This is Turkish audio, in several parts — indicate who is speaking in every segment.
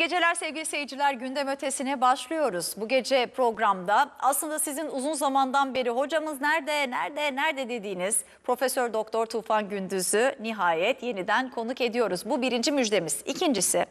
Speaker 1: geceler sevgili seyirciler. Gündem ötesine başlıyoruz. Bu gece programda aslında sizin uzun zamandan beri hocamız nerede, nerede, nerede dediğiniz Profesör Doktor Tufan Gündüz'ü nihayet yeniden konuk ediyoruz. Bu birinci müjdemiz. İkincisi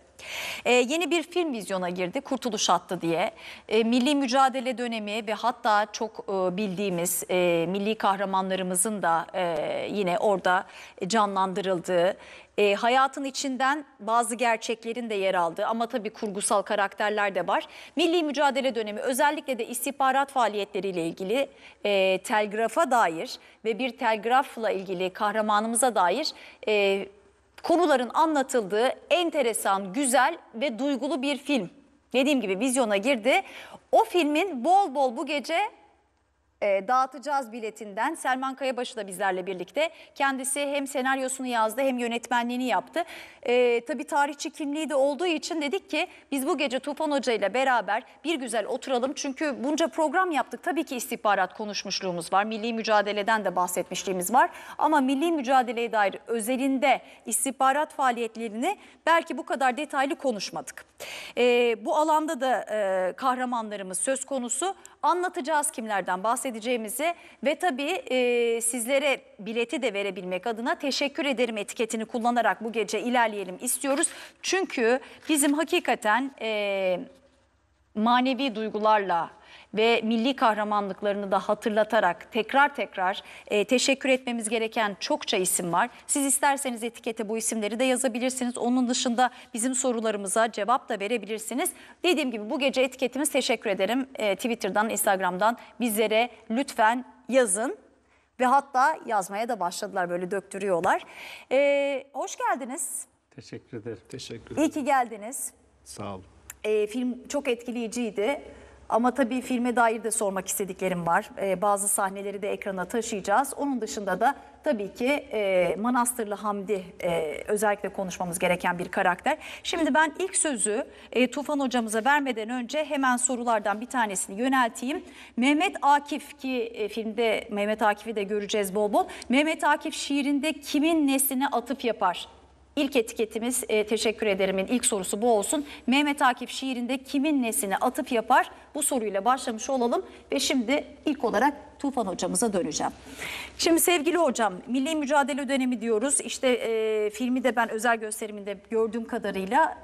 Speaker 1: ee, yeni bir film vizyona girdi Kurtuluş Hattı diye. Ee, milli mücadele dönemi ve hatta çok e, bildiğimiz e, milli kahramanlarımızın da e, yine orada canlandırıldığı, e, hayatın içinden bazı gerçeklerin de yer aldığı ama tabii kurgusal karakterler de var. Milli mücadele dönemi özellikle de istihbarat faaliyetleriyle ilgili e, telgrafa dair ve bir telgrafla ilgili kahramanımıza dair... E, konuların anlatıldığı enteresan, güzel ve duygulu bir film. Dediğim gibi vizyona girdi. O filmin bol bol bu gece e, dağıtacağız biletinden. Selman Kayabaşı da bizlerle birlikte. Kendisi hem senaryosunu yazdı hem yönetmenliğini yaptı. E, tabii tarihçi kimliği de olduğu için dedik ki biz bu gece Tufan Hoca ile beraber bir güzel oturalım. Çünkü bunca program yaptık. Tabii ki istihbarat konuşmuşluğumuz var. Milli mücadeleden de bahsetmişliğimiz var. Ama milli mücadeleye dair özelinde istihbarat faaliyetlerini belki bu kadar detaylı konuşmadık. E, bu alanda da e, kahramanlarımız söz konusu. Anlatacağız kimlerden bahsedeceğimizi ve tabii e, sizlere bileti de verebilmek adına teşekkür ederim etiketini kullanarak bu gece ilerleyelim istiyoruz. Çünkü bizim hakikaten e, manevi duygularla ve milli kahramanlıklarını da hatırlatarak tekrar tekrar e, teşekkür etmemiz gereken çokça isim var. Siz isterseniz etikete bu isimleri de yazabilirsiniz. Onun dışında bizim sorularımıza cevap da verebilirsiniz. Dediğim gibi bu gece etiketimiz teşekkür ederim. E, Twitter'dan, Instagram'dan bizlere lütfen yazın. Ve hatta yazmaya da başladılar böyle döktürüyorlar. Ee, hoş geldiniz.
Speaker 2: Teşekkür ederim. Teşekkür ederim. İyi
Speaker 1: ki geldiniz. Sağ olun. Ee, film çok etkileyiciydi. Ama tabii filme dair de sormak istediklerim var. Ee, bazı sahneleri de ekrana taşıyacağız. Onun dışında da tabii ki e, Manastırlı Hamdi e, özellikle konuşmamız gereken bir karakter. Şimdi ben ilk sözü e, Tufan hocamıza vermeden önce hemen sorulardan bir tanesini yönelteyim. Mehmet Akif ki e, filmde Mehmet Akif'i de göreceğiz bol bol. Mehmet Akif şiirinde kimin nesine atıf yapar? İlk etiketimiz e, teşekkür ederimin ilk sorusu bu olsun. Mehmet Akif şiirinde kimin nesine atıp yapar? Bu soruyla başlamış olalım ve şimdi ilk olarak Tufan hocamıza döneceğim. Şimdi sevgili hocam milli mücadele dönemi diyoruz. İşte e, filmi de ben özel gösteriminde gördüğüm kadarıyla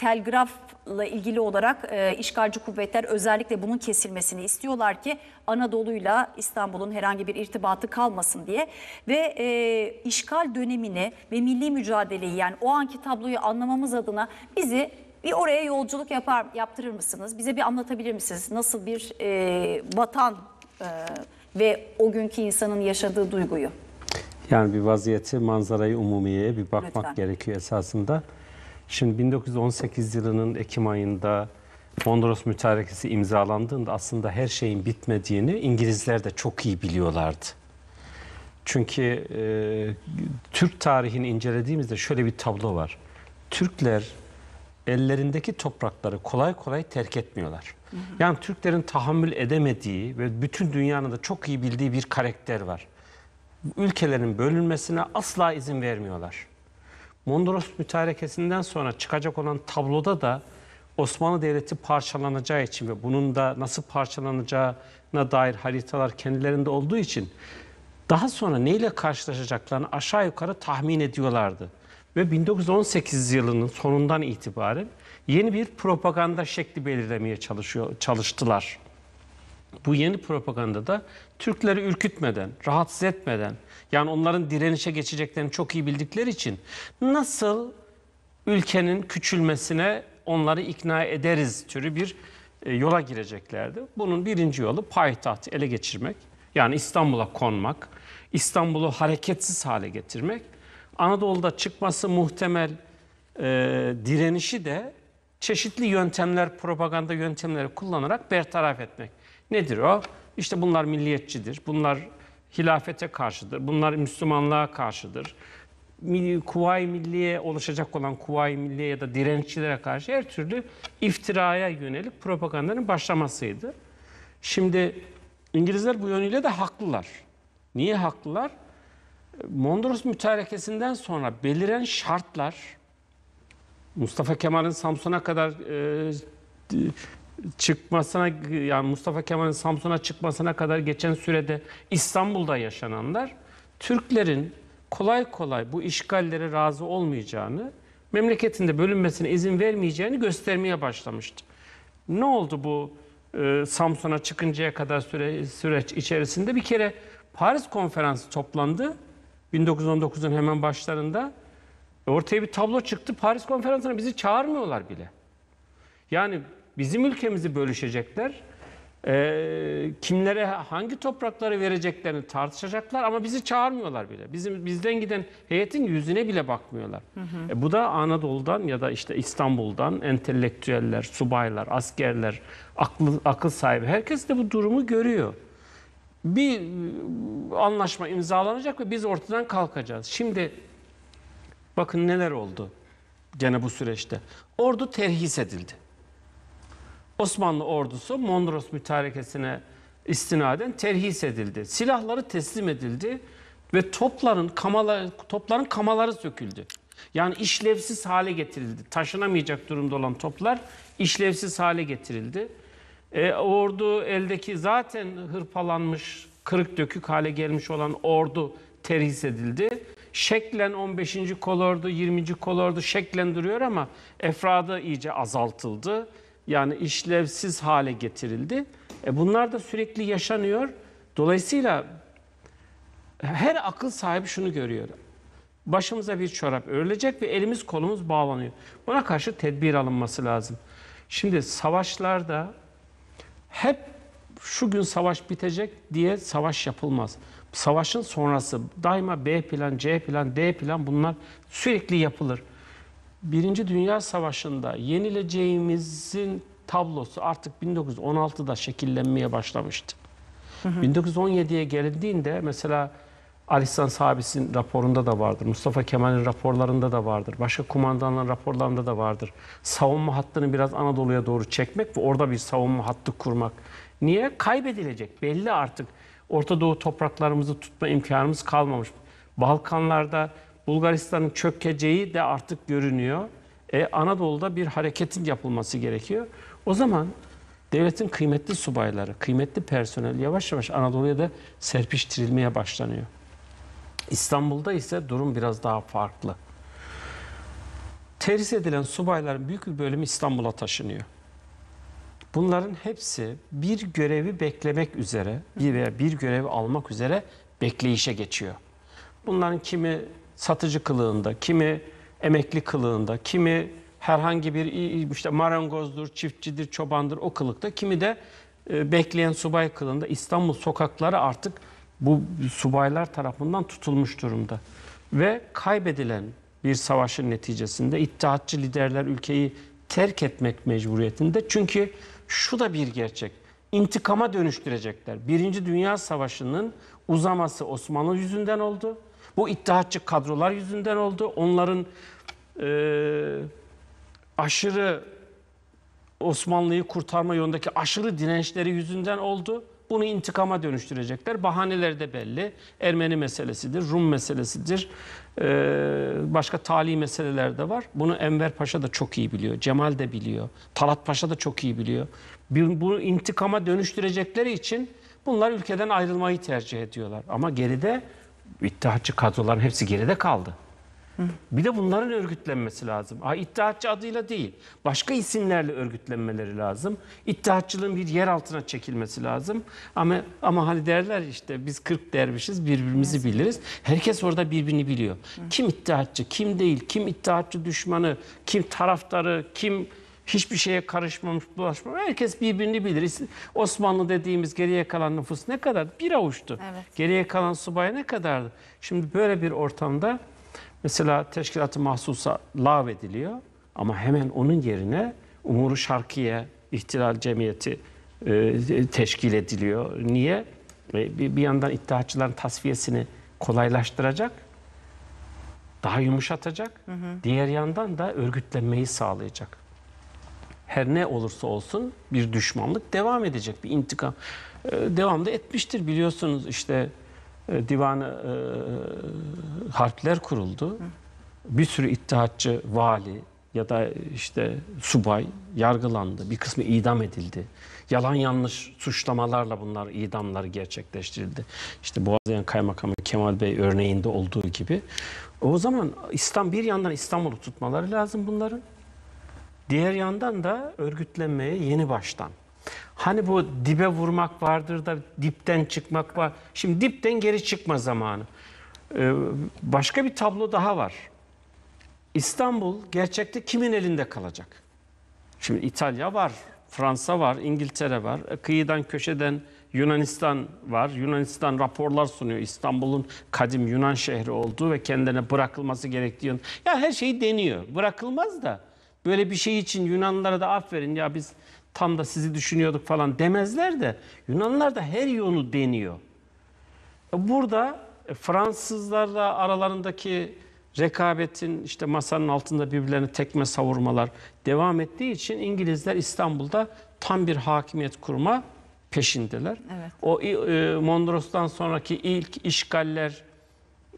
Speaker 1: telgrafla ilgili olarak e, işgalci kuvvetler özellikle bunun kesilmesini istiyorlar ki Anadolu'yla İstanbul'un herhangi bir irtibatı kalmasın diye ve e, işgal dönemini ve milli mücadeleyi yani o anki tabloyu anlamamız adına bizi bir oraya yolculuk yapar yaptırır mısınız? Bize bir anlatabilir misiniz? Nasıl bir e, vatan e, ve o günkü insanın yaşadığı duyguyu?
Speaker 2: Yani bir vaziyeti, manzarayı umumiye bir bakmak Lütfen. gerekiyor esasında. Şimdi 1918 yılının Ekim ayında Mondros Mütarekesi imzalandığında aslında her şeyin bitmediğini İngilizler de çok iyi biliyorlardı. Çünkü e, Türk tarihini incelediğimizde şöyle bir tablo var. Türkler ellerindeki toprakları kolay kolay terk etmiyorlar. Hı hı. Yani Türklerin tahammül edemediği ve bütün dünyanın da çok iyi bildiği bir karakter var. Ülkelerin bölünmesine asla izin vermiyorlar. Mondros mütarekesinden sonra çıkacak olan tabloda da Osmanlı Devleti parçalanacağı için ve bunun da nasıl parçalanacağına dair haritalar kendilerinde olduğu için daha sonra neyle karşılaşacaklarını aşağı yukarı tahmin ediyorlardı. Ve 1918 yılının sonundan itibaren yeni bir propaganda şekli belirlemeye çalışıyor, çalıştılar. Bu yeni propaganda da Türkleri ürkütmeden, rahatsız etmeden, yani onların direnişe geçeceklerini çok iyi bildikleri için nasıl ülkenin küçülmesine onları ikna ederiz türü bir e, yola gireceklerdi. Bunun birinci yolu payitahtı ele geçirmek. Yani İstanbul'a konmak, İstanbul'u hareketsiz hale getirmek. Anadolu'da çıkması muhtemel e, direnişi de çeşitli yöntemler, propaganda yöntemleri kullanarak bertaraf etmek. Nedir o? İşte bunlar milliyetçidir, bunlar hilafete karşıdır. Bunlar Müslümanlığa karşıdır. Kuvayi Milliye oluşacak olan Kuvayi Milliye ya da direnççilere karşı her türlü iftiraya yönelik propagandanın başlamasıydı. Şimdi İngilizler bu yönüyle de haklılar. Niye haklılar? Mondros mütarekesinden sonra beliren şartlar, Mustafa Kemal'in Samsun'a kadar e, çıkmasına yani Mustafa Kemal'in Samsun'a çıkmasına kadar geçen sürede İstanbul'da yaşananlar Türklerin kolay kolay bu işgallere razı olmayacağını, memleketinde bölünmesine izin vermeyeceğini göstermeye başlamıştı. Ne oldu bu e, Samsun'a çıkıncaya kadar süre, süreç içerisinde? Bir kere Paris Konferansı toplandı 1919'un hemen başlarında. E, ortaya bir tablo çıktı. Paris Konferansı'na bizi çağırmıyorlar bile. Yani bizim ülkemizi bölüşecekler. E, kimlere hangi toprakları vereceklerini tartışacaklar ama bizi çağırmıyorlar bile. Bizim bizden giden heyetin yüzüne bile bakmıyorlar. Hı hı. E, bu da Anadolu'dan ya da işte İstanbul'dan entelektüeller, subaylar, askerler, aklı, akıl sahibi herkes de bu durumu görüyor. Bir e, anlaşma imzalanacak ve biz ortadan kalkacağız. Şimdi bakın neler oldu gene bu süreçte. Ordu terhis edildi. Osmanlı ordusu Mondros mütarekesine istinaden terhis edildi. Silahları teslim edildi ve topların kamaları, topların kamaları söküldü. Yani işlevsiz hale getirildi. Taşınamayacak durumda olan toplar işlevsiz hale getirildi. E, ordu eldeki zaten hırpalanmış, kırık dökük hale gelmiş olan ordu terhis edildi. Şeklen 15. kolordu, 20. kolordu şeklen duruyor ama efradı iyice azaltıldı yani işlevsiz hale getirildi. E bunlar da sürekli yaşanıyor. Dolayısıyla her akıl sahibi şunu görüyor. Başımıza bir çorap örülecek ve elimiz kolumuz bağlanıyor. Buna karşı tedbir alınması lazım. Şimdi savaşlarda hep şu gün savaş bitecek diye savaş yapılmaz. Savaşın sonrası daima B plan, C plan, D plan bunlar sürekli yapılır. Birinci Dünya Savaşı'nda yenileceğimizin tablosu artık 1916'da şekillenmeye başlamıştı. 1917'ye gelindiğinde mesela Alistan Sabis'in raporunda da vardır. Mustafa Kemal'in raporlarında da vardır. Başka kumandanların raporlarında da vardır. Savunma hattını biraz Anadolu'ya doğru çekmek ve orada bir savunma hattı kurmak. Niye? Kaybedilecek. Belli artık. Orta Doğu topraklarımızı tutma imkanımız kalmamış. Balkanlarda Bulgaristan'ın çökeceği de artık görünüyor. E, Anadolu'da bir hareketin yapılması gerekiyor. O zaman devletin kıymetli subayları, kıymetli personel yavaş yavaş Anadolu'ya da serpiştirilmeye başlanıyor. İstanbul'da ise durum biraz daha farklı. Terhis edilen subayların büyük bir bölümü İstanbul'a taşınıyor. Bunların hepsi bir görevi beklemek üzere bir veya bir görevi almak üzere bekleyişe geçiyor. Bunların kimi satıcı kılığında, kimi emekli kılığında, kimi herhangi bir işte marangozdur, çiftçidir, çobandır o kılıkta, kimi de e, bekleyen subay kılığında İstanbul sokakları artık bu subaylar tarafından tutulmuş durumda. Ve kaybedilen bir savaşın neticesinde ittihatçı liderler ülkeyi terk etmek mecburiyetinde. Çünkü şu da bir gerçek. İntikama dönüştürecekler. Birinci Dünya Savaşı'nın uzaması Osmanlı yüzünden oldu. Bu iddiatçı kadrolar yüzünden oldu. Onların e, aşırı Osmanlı'yı kurtarma yolundaki aşırı dirençleri yüzünden oldu. Bunu intikama dönüştürecekler. Bahaneleri de belli. Ermeni meselesidir, Rum meselesidir. Ee, başka tali meseleler de var. Bunu Enver Paşa da çok iyi biliyor. Cemal de biliyor. Talat Paşa da çok iyi biliyor. Bunu intikama dönüştürecekleri için bunlar ülkeden ayrılmayı tercih ediyorlar. Ama geride İttihatçı kadroların hepsi geride kaldı. Hı. Bir de bunların örgütlenmesi lazım. Ha, İttihatçı adıyla değil, başka isimlerle örgütlenmeleri lazım. İttihatçılığın bir yer altına çekilmesi lazım. Ama ama hani derler işte biz 40 dervişiz birbirimizi evet. biliriz. Herkes orada birbirini biliyor. Hı. Kim ittihatçı, kim değil, kim ittihatçı düşmanı, kim taraftarı, kim Hiçbir şeye karışmamış, bulaşmamış. Herkes birbirini bilir. Osmanlı dediğimiz geriye kalan nüfus ne kadar? Bir avuçtu. Evet. Geriye kalan subay ne kadardı? Şimdi böyle bir ortamda mesela teşkilatı mahsusa lav ediliyor ama hemen onun yerine Umuru Şarkiye İhtilal Cemiyeti e, teşkil ediliyor. Niye? E, bir, bir yandan iddiaçıların tasfiyesini kolaylaştıracak, daha yumuşatacak. Hı hı. Diğer yandan da örgütlenmeyi sağlayacak her ne olursa olsun bir düşmanlık devam edecek, bir intikam e, devam da etmiştir. Biliyorsunuz işte e, divanı e, harpler kuruldu. Bir sürü ittihatçı vali ya da işte subay yargılandı. Bir kısmı idam edildi. Yalan yanlış suçlamalarla bunlar idamlar gerçekleştirildi. işte Boğaziyen Kaymakamı Kemal Bey örneğinde olduğu gibi. O zaman İslam bir yandan İstanbul'u tutmaları lazım bunların. Diğer yandan da örgütlenmeye yeni baştan. Hani bu dibe vurmak vardır da dipten çıkmak var. Şimdi dipten geri çıkma zamanı. Ee, başka bir tablo daha var. İstanbul gerçekte kimin elinde kalacak? Şimdi İtalya var, Fransa var, İngiltere var. E, kıyıdan köşeden Yunanistan var. Yunanistan raporlar sunuyor. İstanbul'un kadim Yunan şehri olduğu ve kendine bırakılması gerektiği. Ya her şeyi deniyor. Bırakılmaz da Böyle bir şey için Yunanlılara da aferin ya biz tam da sizi düşünüyorduk falan demezler de Yunanlılar da her yolu deniyor. E, burada e, Fransızlarla aralarındaki rekabetin işte masanın altında birbirlerine tekme savurmalar devam ettiği için İngilizler İstanbul'da tam bir hakimiyet kurma peşindeler. Evet. O e, Mondros'tan sonraki ilk işgaller,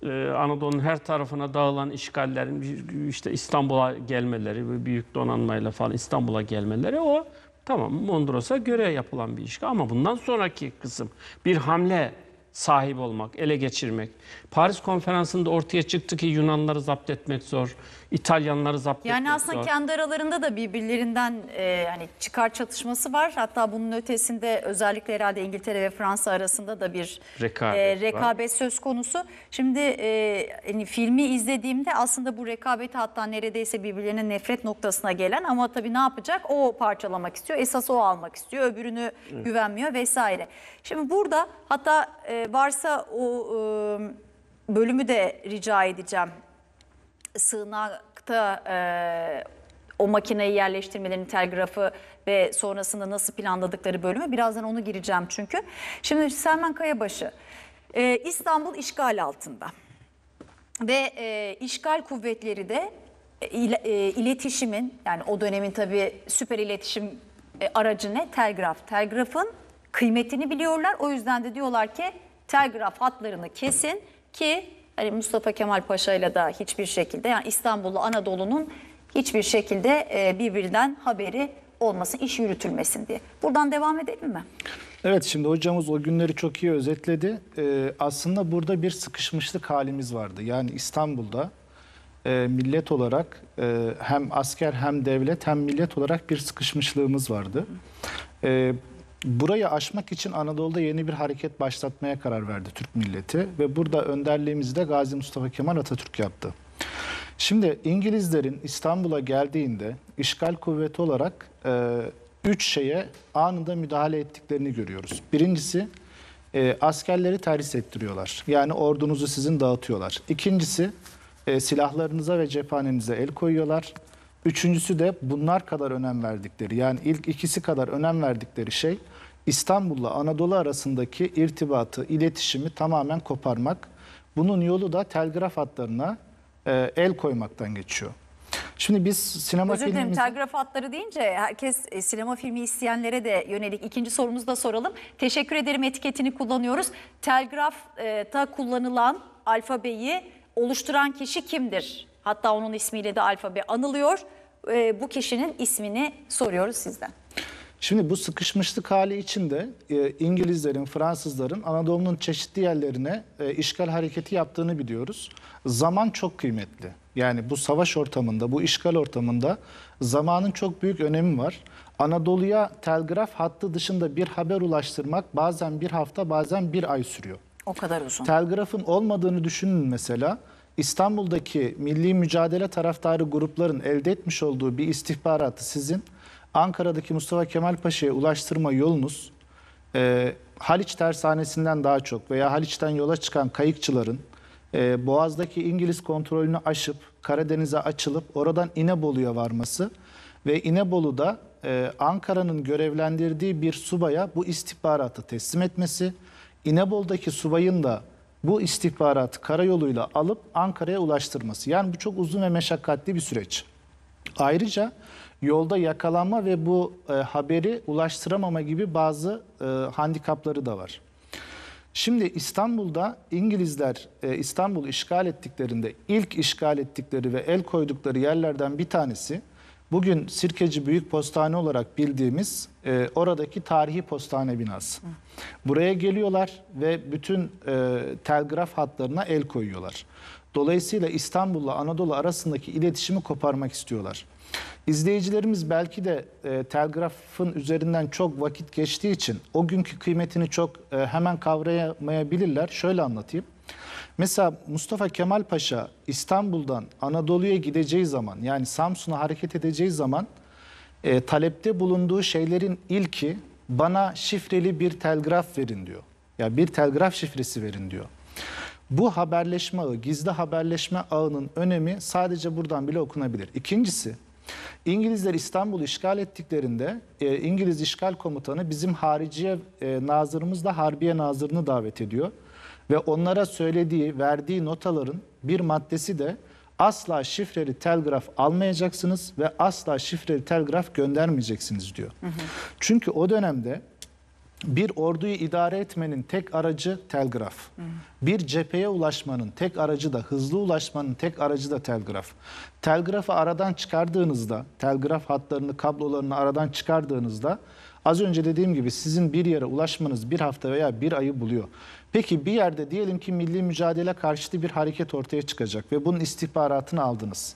Speaker 2: e, Anadolu'nun her tarafına dağılan işgallerin işte İstanbul'a gelmeleri ve büyük donanmayla falan İstanbul'a gelmeleri o tamam Mondros'a göre yapılan bir işgal ama bundan sonraki kısım bir hamle sahip olmak, ele geçirmek. Paris konferansında ortaya çıktı ki Yunanları zapt etmek zor. İtalyanları zapt Yani aslında zor. kendi
Speaker 1: aralarında da birbirlerinden e, hani çıkar çatışması var. Hatta bunun ötesinde özellikle herhalde İngiltere ve Fransa arasında da bir
Speaker 3: rekabet, e, rekabet
Speaker 1: söz konusu. Şimdi e, hani filmi izlediğimde aslında bu rekabeti hatta neredeyse birbirlerine nefret noktasına gelen ama tabii ne yapacak? O parçalamak istiyor. Esas o almak istiyor. Öbürünü evet. güvenmiyor vesaire. Şimdi burada hatta e, varsa o e, bölümü de rica edeceğim sığınakta e, o makineyi yerleştirmelerini, telgrafı ve sonrasında nasıl planladıkları bölümü. Birazdan onu gireceğim çünkü. Şimdi Selman Kayabaşı, e, İstanbul işgal altında. Ve e, işgal kuvvetleri de e, e iletişimin, yani o dönemin tabii süper iletişim e, aracı ne? Telgraf. Telgrafın kıymetini biliyorlar. O yüzden de diyorlar ki telgraf hatlarını kesin ki hani Mustafa Kemal Paşa ile de hiçbir şekilde yani İstanbul'la Anadolu'nun hiçbir şekilde e, birbirinden haberi olmasın, iş yürütülmesin diye. Buradan devam edelim mi?
Speaker 4: Evet şimdi hocamız o günleri çok iyi özetledi. Ee, aslında burada bir sıkışmışlık halimiz vardı. Yani İstanbul'da e, millet olarak e, hem asker hem devlet hem millet olarak bir sıkışmışlığımız vardı. E, Burayı aşmak için Anadolu'da yeni bir hareket başlatmaya karar verdi Türk milleti ve burada önderliğimizi de Gazi Mustafa Kemal Atatürk yaptı. Şimdi İngilizlerin İstanbul'a geldiğinde işgal kuvveti olarak e, üç şeye anında müdahale ettiklerini görüyoruz. Birincisi e, askerleri terhis ettiriyorlar. Yani ordunuzu sizin dağıtıyorlar. İkincisi e, silahlarınıza ve cephanenize el koyuyorlar. Üçüncüsü de bunlar kadar önem verdikleri yani ilk ikisi kadar önem verdikleri şey İstanbul'la Anadolu arasındaki irtibatı, iletişimi tamamen koparmak. Bunun yolu da telgraf hatlarına e, el koymaktan geçiyor. Şimdi biz sinema Özür dilerim telgraf
Speaker 1: hatları deyince herkes e, sinema filmi isteyenlere de yönelik ikinci sorumuzu da soralım. Teşekkür ederim etiketini kullanıyoruz. Telgrafta kullanılan alfabeyi oluşturan kişi kimdir? Hatta onun ismiyle de alfabe anılıyor. E, bu kişinin ismini soruyoruz sizden.
Speaker 4: Şimdi bu sıkışmışlık hali içinde e, İngilizlerin, Fransızların Anadolu'nun çeşitli yerlerine e, işgal hareketi yaptığını biliyoruz. Zaman çok kıymetli. Yani bu savaş ortamında, bu işgal ortamında zamanın çok büyük önemi var. Anadolu'ya telgraf hattı dışında bir haber ulaştırmak bazen bir hafta, bazen bir ay sürüyor. O kadar uzun. Telgrafın olmadığını düşünün mesela. İstanbul'daki milli mücadele taraftarı grupların elde etmiş olduğu bir istihbaratı sizin Ankara'daki Mustafa Kemal Paşa'ya ulaştırma yolunuz e, Haliç tersanesinden daha çok veya Haliç'ten yola çıkan kayıkçıların e, Boğaz'daki İngiliz kontrolünü aşıp Karadeniz'e açılıp oradan İnebolu'ya varması ve İnebolu'da e, Ankara'nın görevlendirdiği bir subaya bu istihbaratı teslim etmesi, İnebolu'daki subayın da bu istihbaratı karayoluyla alıp Ankara'ya ulaştırması. Yani bu çok uzun ve meşakkatli bir süreç. Ayrıca yolda yakalanma ve bu e, haberi ulaştıramama gibi bazı e, handikapları da var. Şimdi İstanbul'da İngilizler e, İstanbul'u işgal ettiklerinde ilk işgal ettikleri ve el koydukları yerlerden bir tanesi bugün Sirkeci Büyük Postane olarak bildiğimiz e, oradaki tarihi postane binası. Buraya geliyorlar ve bütün e, telgraf hatlarına el koyuyorlar. Dolayısıyla İstanbul'la Anadolu arasındaki iletişimi koparmak istiyorlar. İzleyicilerimiz belki de e, telgrafın üzerinden çok vakit geçtiği için o günkü kıymetini çok e, hemen kavrayamayabilirler. Şöyle anlatayım. Mesela Mustafa Kemal Paşa İstanbul'dan Anadolu'ya gideceği zaman yani Samsun'a hareket edeceği zaman e, talepte bulunduğu şeylerin ilki bana şifreli bir telgraf verin diyor. Ya bir telgraf şifresi verin diyor. Bu haberleşme ağı, gizli haberleşme ağının önemi sadece buradan bile okunabilir. İkincisi İngilizler İstanbul'u işgal ettiklerinde e, İngiliz işgal komutanı bizim hariciye e, nazırımızla harbiye nazırını davet ediyor. Ve onlara söylediği, verdiği notaların bir maddesi de asla şifreli telgraf almayacaksınız ve asla şifreli telgraf göndermeyeceksiniz diyor. Hı hı. Çünkü o dönemde bir orduyu idare etmenin tek aracı telgraf. Hı. Bir cepheye ulaşmanın tek aracı da hızlı ulaşmanın tek aracı da telgraf. Telgrafı aradan çıkardığınızda, telgraf hatlarını, kablolarını aradan çıkardığınızda az önce dediğim gibi sizin bir yere ulaşmanız bir hafta veya bir ayı buluyor. Peki bir yerde diyelim ki milli mücadele karşıtı bir hareket ortaya çıkacak ve bunun istihbaratını aldınız.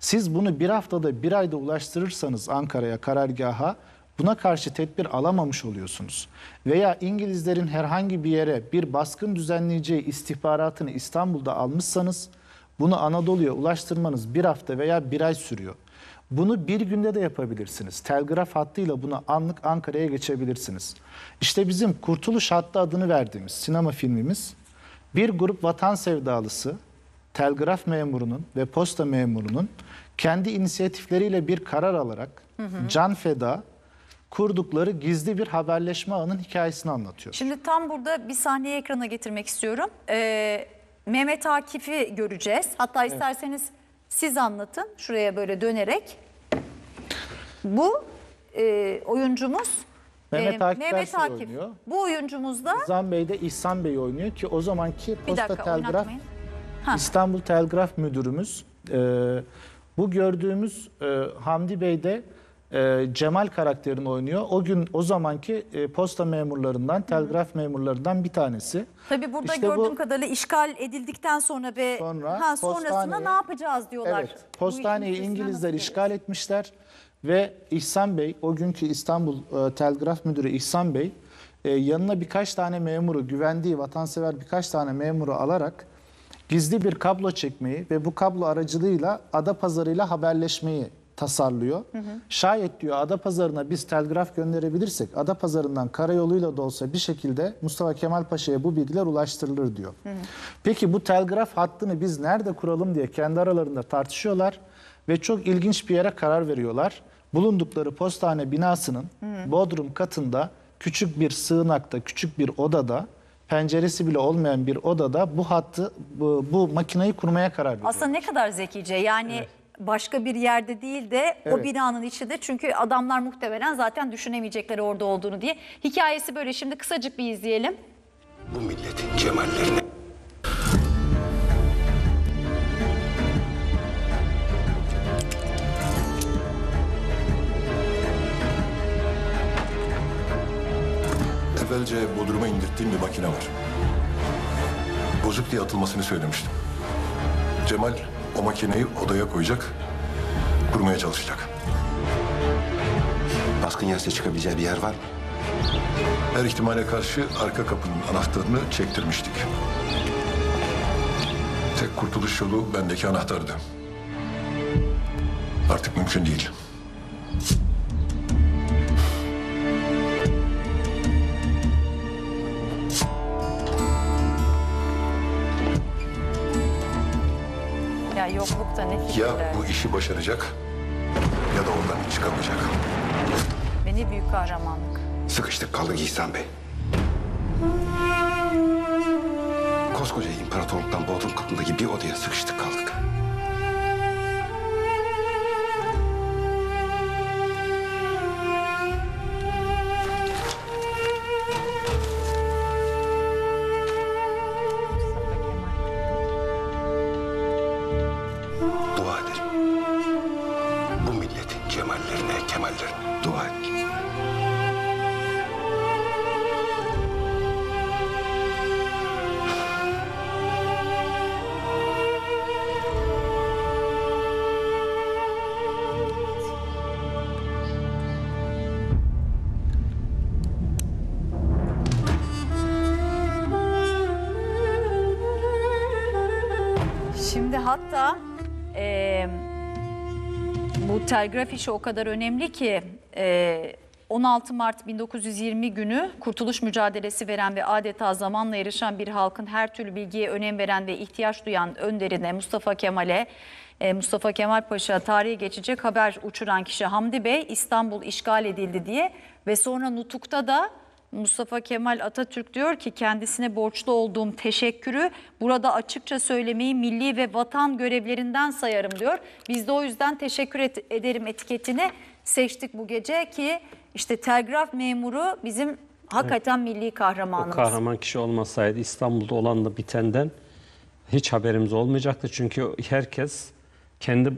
Speaker 4: Siz bunu bir haftada bir ayda ulaştırırsanız Ankara'ya, karargaha Buna karşı tedbir alamamış oluyorsunuz. Veya İngilizlerin herhangi bir yere bir baskın düzenleyeceği istihbaratını İstanbul'da almışsanız bunu Anadolu'ya ulaştırmanız bir hafta veya bir ay sürüyor. Bunu bir günde de yapabilirsiniz. Telgraf hattıyla bunu anlık Ankara'ya geçebilirsiniz. İşte bizim Kurtuluş Hattı adını verdiğimiz sinema filmimiz bir grup vatan sevdalısı telgraf memurunun ve posta memurunun kendi inisiyatifleriyle bir karar alarak hı hı. can feda kurdukları gizli bir haberleşme ağının hikayesini anlatıyor.
Speaker 1: Şimdi tam burada bir sahneyi ekrana getirmek istiyorum. Ee, Mehmet Akif'i göreceğiz. Hatta isterseniz evet. siz anlatın şuraya böyle dönerek. Bu e, oyuncumuz
Speaker 4: Mehmet e, Akif, Mehmet Akif oynuyor.
Speaker 1: Bu oyuncumuz da Nizam
Speaker 4: Bey de İhsan Bey oynuyor ki o zamanki Posta dakika, Telgraf İstanbul Telgraf Müdürümüz. E, bu gördüğümüz e, Hamdi Bey de e, Cemal karakterini oynuyor. O gün o zamanki e, posta memurlarından, telgraf memurlarından bir tanesi.
Speaker 1: Tabii burada İşte bu- gördüğüm kadarıyla işgal edildikten sonra ve Sonra ha, sonrasında ne yapacağız diyorlar. Evet, Bu postaneyi İngilizler
Speaker 4: işgal etmişler ve İhsan Bey, o günkü İstanbul e, Telgraf Müdürü İhsan Bey, e, yanına birkaç tane memuru, güvendiği vatansever birkaç tane memuru alarak gizli bir kablo çekmeyi ve bu kablo aracılığıyla Ada Adapazarı'yla haberleşmeyi tasarlıyor. Hı hı. Şayet diyor Ada pazarına biz telgraf gönderebilirsek Ada pazarından karayoluyla da olsa bir şekilde Mustafa Kemal Paşa'ya bu bilgiler ulaştırılır diyor. Hı hı. Peki bu telgraf hattını biz nerede kuralım diye kendi aralarında tartışıyorlar ve çok ilginç bir yere karar veriyorlar. Bulundukları postane binasının hı hı. bodrum katında küçük bir sığınakta, küçük bir odada penceresi bile olmayan bir odada bu hattı bu, bu makineyi kurmaya karar veriyor. Aslında
Speaker 1: ne kadar zekice. Yani evet başka bir yerde değil de evet. o binanın içinde çünkü adamlar muhtemelen zaten düşünemeyecekler orada olduğunu diye. Hikayesi böyle şimdi kısacık bir izleyelim. Bu milletin cemallerine
Speaker 4: Evvelce Bodrum'a indirttiğim bir makine var. Bozuk diye atılmasını söylemiştim. Cemal o makineyi odaya koyacak, kurmaya
Speaker 3: çalışacak. Baskın yerse çıkabileceği bir yer var mı? Her ihtimale karşı arka kapının anahtarını çektirmiştik. Tek kurtuluş yolu bendeki anahtardı. Artık mümkün değil.
Speaker 1: Ya yoklukta ne fikirler. Ya
Speaker 3: bu işi başaracak ya da oradan çıkamayacak.
Speaker 1: Ve ne büyük kahramanlık.
Speaker 3: Sıkıştık kaldık İhsan Bey. Koskoca imparatorluktan Bodrum Kapı'ndaki bir odaya sıkıştık kaldık.
Speaker 1: telgraf o kadar önemli ki 16 e, Mart 1920 günü kurtuluş mücadelesi veren ve adeta zamanla erişen bir halkın her türlü bilgiye önem veren ve ihtiyaç duyan önderine Mustafa Kemal'e e, Mustafa Kemal Paşa tarihe geçecek haber uçuran kişi Hamdi Bey İstanbul işgal edildi diye ve sonra Nutuk'ta da Mustafa Kemal Atatürk diyor ki kendisine borçlu olduğum teşekkürü burada açıkça söylemeyi milli ve vatan görevlerinden sayarım diyor. Biz de o yüzden teşekkür et ederim etiketini seçtik bu gece ki işte telgraf memuru bizim hakikaten evet. milli kahramanımız. O
Speaker 2: kahraman kişi olmasaydı İstanbul'da olan da bitenden hiç haberimiz olmayacaktı. Çünkü herkes kendi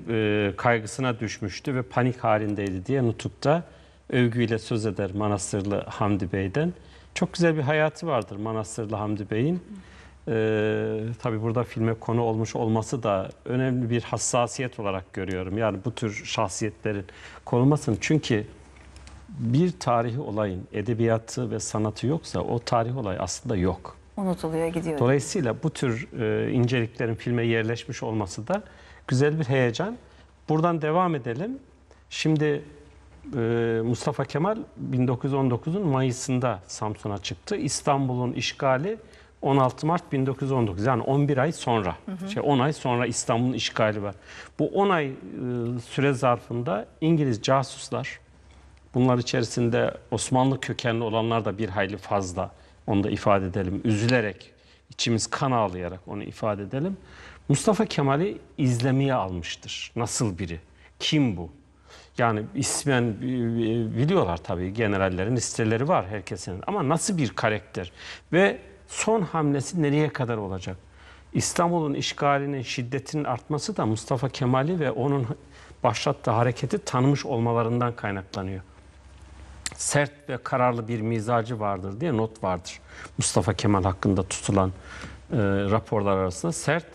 Speaker 2: kaygısına düşmüştü ve panik halindeydi diye nutukta övgüyle söz eder Manastırlı Hamdi Bey'den. Çok güzel bir hayatı vardır Manastırlı Hamdi Bey'in. Ee, tabii burada filme konu olmuş olması da önemli bir hassasiyet olarak görüyorum. Yani bu tür şahsiyetlerin konulmasın. Çünkü bir tarihi olayın edebiyatı ve sanatı yoksa o tarih olay aslında yok.
Speaker 1: Unutuluyor gidiyor.
Speaker 2: Dolayısıyla bu tür e, inceliklerin filme yerleşmiş olması da güzel bir heyecan. Buradan devam edelim. Şimdi ee, Mustafa Kemal 1919'un Mayıs'ında Samsun'a çıktı. İstanbul'un işgali 16 Mart 1919 yani 11 ay sonra hı hı. şey 10 ay sonra İstanbul'un işgali var. Bu 10 ay e, süre zarfında İngiliz casuslar bunlar içerisinde Osmanlı kökenli olanlar da bir hayli fazla onu da ifade edelim. Üzülerek içimiz kan ağlayarak onu ifade edelim. Mustafa Kemal'i izlemeye almıştır. Nasıl biri? Kim bu? Yani ismen e, e, biliyorlar tabii generallerin listeleri var herkesin ama nasıl bir karakter ve son hamlesi nereye kadar olacak? İstanbul'un işgalinin şiddetinin artması da Mustafa Kemal'i ve onun başlattığı hareketi tanımış olmalarından kaynaklanıyor. Sert ve kararlı bir mizacı vardır diye not vardır. Mustafa Kemal hakkında tutulan e, raporlar arasında sert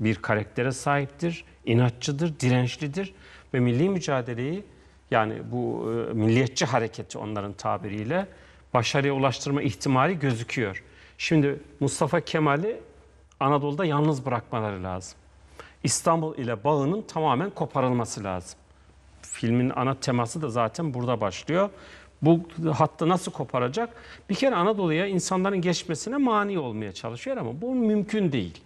Speaker 2: bir karaktere sahiptir, inatçıdır, dirençlidir ve milli mücadeleyi yani bu e, milliyetçi hareketi onların tabiriyle başarıya ulaştırma ihtimali gözüküyor. Şimdi Mustafa Kemal'i Anadolu'da yalnız bırakmaları lazım. İstanbul ile bağının tamamen koparılması lazım. Filmin ana teması da zaten burada başlıyor. Bu hatta nasıl koparacak? Bir kere Anadolu'ya insanların geçmesine mani olmaya çalışıyor ama bu mümkün değil.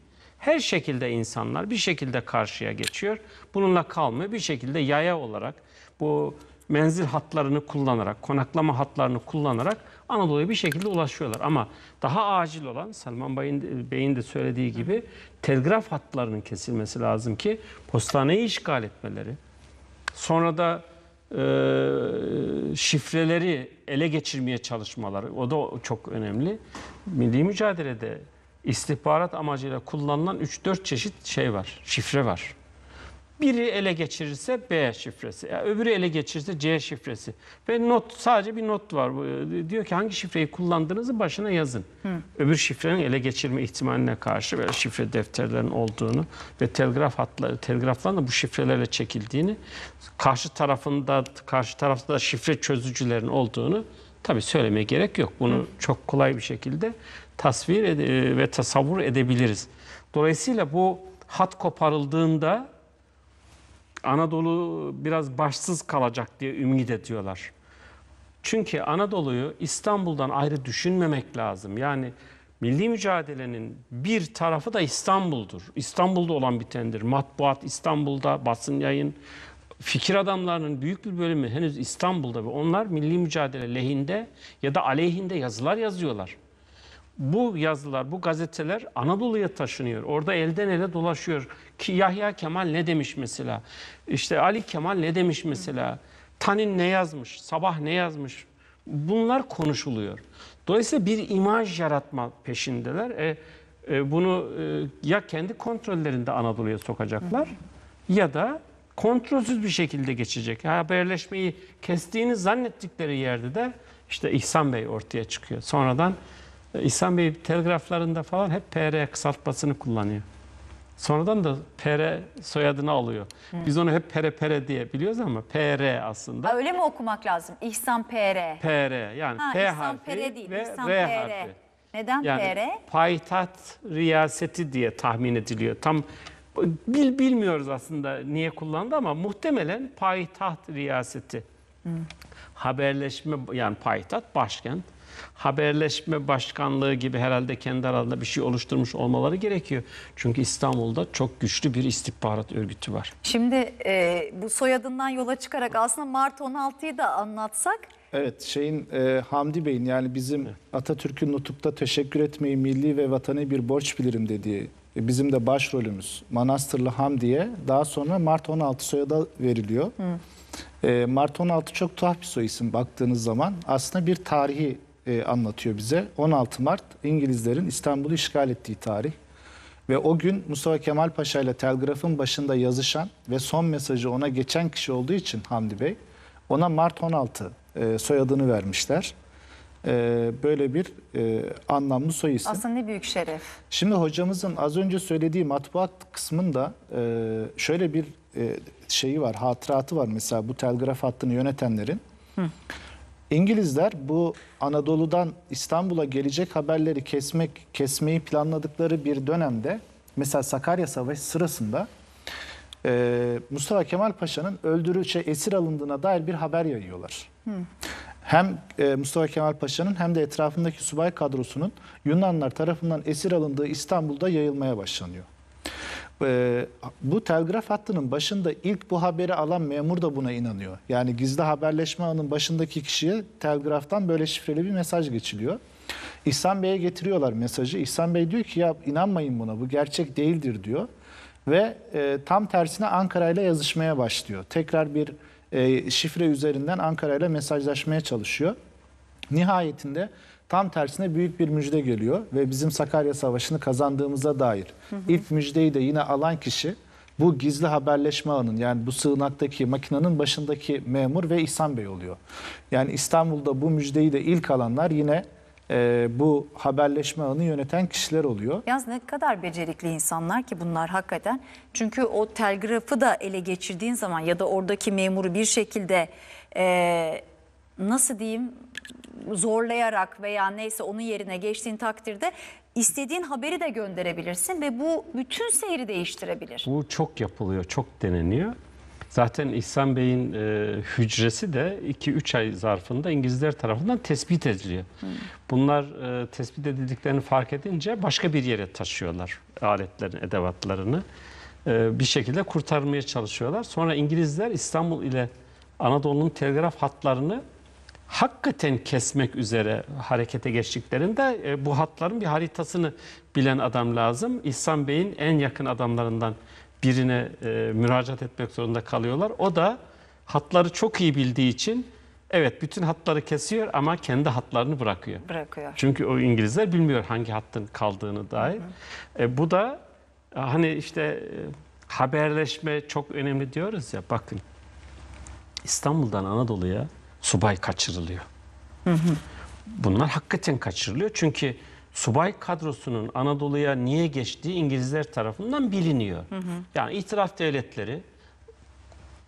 Speaker 2: Her şekilde insanlar bir şekilde karşıya geçiyor. Bununla kalmıyor. Bir şekilde yaya olarak bu menzil hatlarını kullanarak, konaklama hatlarını kullanarak Anadolu'ya bir şekilde ulaşıyorlar. Ama daha acil olan Selman Bey'in, de söylediği gibi telgraf hatlarının kesilmesi lazım ki postaneyi işgal etmeleri, sonra da e, şifreleri ele geçirmeye çalışmaları, o da çok önemli. Milli mücadelede istihbarat amacıyla kullanılan 3-4 çeşit şey var, şifre var. Biri ele geçirirse B şifresi, yani öbürü ele geçirirse C şifresi. Ve not sadece bir not var. E, diyor ki hangi şifreyi kullandığınızı başına yazın. Hı. Öbür şifrenin ele geçirme ihtimaline karşı böyle şifre defterlerinin olduğunu ve telgraf hatları, telgrafların da bu şifrelerle çekildiğini, karşı tarafında karşı tarafta da şifre çözücülerin olduğunu tabii söylemeye gerek yok. Bunu Hı. çok kolay bir şekilde tasvir ve tasavvur edebiliriz. Dolayısıyla bu hat koparıldığında Anadolu biraz başsız kalacak diye ümit ediyorlar. Çünkü Anadolu'yu İstanbul'dan ayrı düşünmemek lazım. Yani milli mücadelenin bir tarafı da İstanbul'dur. İstanbul'da olan bitendir. Matbuat İstanbul'da, basın yayın, fikir adamlarının büyük bir bölümü henüz İstanbul'da ve onlar milli mücadele lehinde ya da aleyhinde yazılar yazıyorlar bu yazılar, bu gazeteler Anadolu'ya taşınıyor. Orada elden ele dolaşıyor. Ki Yahya Kemal ne demiş mesela? İşte Ali Kemal ne demiş mesela? Tanin ne yazmış? Sabah ne yazmış? Bunlar konuşuluyor. Dolayısıyla bir imaj yaratma peşindeler. E, e, bunu e, ya kendi kontrollerinde Anadolu'ya sokacaklar ya da kontrolsüz bir şekilde geçecek. Ya Haberleşmeyi kestiğini zannettikleri yerde de işte İhsan Bey ortaya çıkıyor. Sonradan İhsan Bey telgraflarında falan hep PR kısaltmasını kullanıyor. Sonradan da PR soyadını alıyor. Hı. Biz onu hep PR PR diye biliyoruz ama PR aslında.
Speaker 1: Öyle mi okumak lazım? İhsan PR.
Speaker 2: PR yani ha, P İhsan harfi
Speaker 1: Pere değil, ve İhsan R Pere. harfi. Neden yani Pere?
Speaker 2: Payitaht riyaseti diye tahmin ediliyor. Tam bil, bilmiyoruz aslında niye kullandı ama muhtemelen payitaht riyaseti. Hı. Haberleşme yani payitaht başkent haberleşme başkanlığı gibi herhalde kendi aralarında bir şey oluşturmuş olmaları gerekiyor. Çünkü
Speaker 4: İstanbul'da çok güçlü bir istihbarat örgütü var.
Speaker 1: Şimdi e, bu soyadından yola çıkarak aslında Mart 16'yı da anlatsak
Speaker 4: Evet şeyin e, Hamdi Bey'in yani bizim Atatürk'ün nutukta teşekkür etmeyi milli ve vatani bir borç bilirim dediği e, bizim de başrolümüz Manastırlı Hamdi'ye daha sonra Mart 16 soyadı veriliyor. E, Mart 16 çok tuhaf bir soy isim baktığınız zaman aslında bir tarihi e, anlatıyor bize. 16 Mart İngilizlerin İstanbul'u işgal ettiği tarih. Ve o gün Mustafa Kemal Paşa ile telgrafın başında yazışan ve son mesajı ona geçen kişi olduğu için Hamdi Bey ona Mart 16 e, soyadını vermişler. E, böyle bir e, anlamlı soy isim. Aslında
Speaker 1: ne büyük şeref.
Speaker 4: Şimdi hocamızın az önce söylediği matbuat kısmında e, şöyle bir e, şeyi var, hatıratı var mesela bu telgraf hattını yönetenlerin. Hı. İngilizler bu Anadolu'dan İstanbul'a gelecek haberleri kesmek kesmeyi planladıkları bir dönemde mesela Sakarya Savaşı sırasında e, Mustafa Kemal Paşa'nın öldürülçe şey, esir alındığına dair bir haber yayıyorlar. Hı. Hem e, Mustafa Kemal Paşa'nın hem de etrafındaki subay kadrosunun Yunanlar tarafından esir alındığı İstanbul'da yayılmaya başlanıyor. Ee, bu telgraf hattının başında ilk bu haberi alan memur da buna inanıyor. Yani gizli haberleşme ağının başındaki kişiye telgraftan böyle şifreli bir mesaj geçiliyor. İhsan Bey'e getiriyorlar mesajı. İhsan Bey diyor ki ya inanmayın buna bu gerçek değildir diyor. Ve e, tam tersine Ankara ile yazışmaya başlıyor. Tekrar bir e, şifre üzerinden Ankara ile mesajlaşmaya çalışıyor. Nihayetinde Tam tersine büyük bir müjde geliyor ve bizim Sakarya Savaşı'nı kazandığımıza dair hı hı. ilk müjdeyi de yine alan kişi bu gizli haberleşme ağının yani bu sığınaktaki makinenin başındaki memur ve İhsan Bey oluyor. Yani İstanbul'da bu müjdeyi de ilk alanlar yine e, bu haberleşme ağını yöneten kişiler oluyor.
Speaker 1: Yalnız ne kadar becerikli insanlar ki bunlar hakikaten. Çünkü o telgrafı da ele geçirdiğin zaman ya da oradaki memuru bir şekilde e, nasıl diyeyim zorlayarak veya neyse onun yerine geçtiğin takdirde istediğin haberi de gönderebilirsin ve bu bütün seyri değiştirebilir.
Speaker 2: Bu çok yapılıyor, çok deneniyor. Zaten İhsan Bey'in e, hücresi de 2-3 ay zarfında İngilizler tarafından tespit ediliyor. Hmm. Bunlar e, tespit edildiklerini fark edince başka bir yere taşıyorlar aletlerini, edevatlarını. E, bir şekilde kurtarmaya çalışıyorlar. Sonra İngilizler İstanbul ile Anadolu'nun telgraf hatlarını hakikaten kesmek üzere harekete geçtiklerinde e, bu hatların bir haritasını bilen adam lazım. İhsan Bey'in en yakın adamlarından birine e, müracaat etmek zorunda kalıyorlar. O da hatları çok iyi bildiği için evet bütün hatları kesiyor ama kendi hatlarını bırakıyor. Bırakıyor. Çünkü o İngilizler bilmiyor hangi hattın kaldığını dair. Hı hı. E, bu da e, hani işte e, haberleşme çok önemli diyoruz ya bakın İstanbul'dan Anadolu'ya subay kaçırılıyor. Hı hı. Bunlar hakikaten kaçırılıyor çünkü subay kadrosunun Anadolu'ya niye geçtiği İngilizler tarafından biliniyor. Hı hı. Yani itiraf devletleri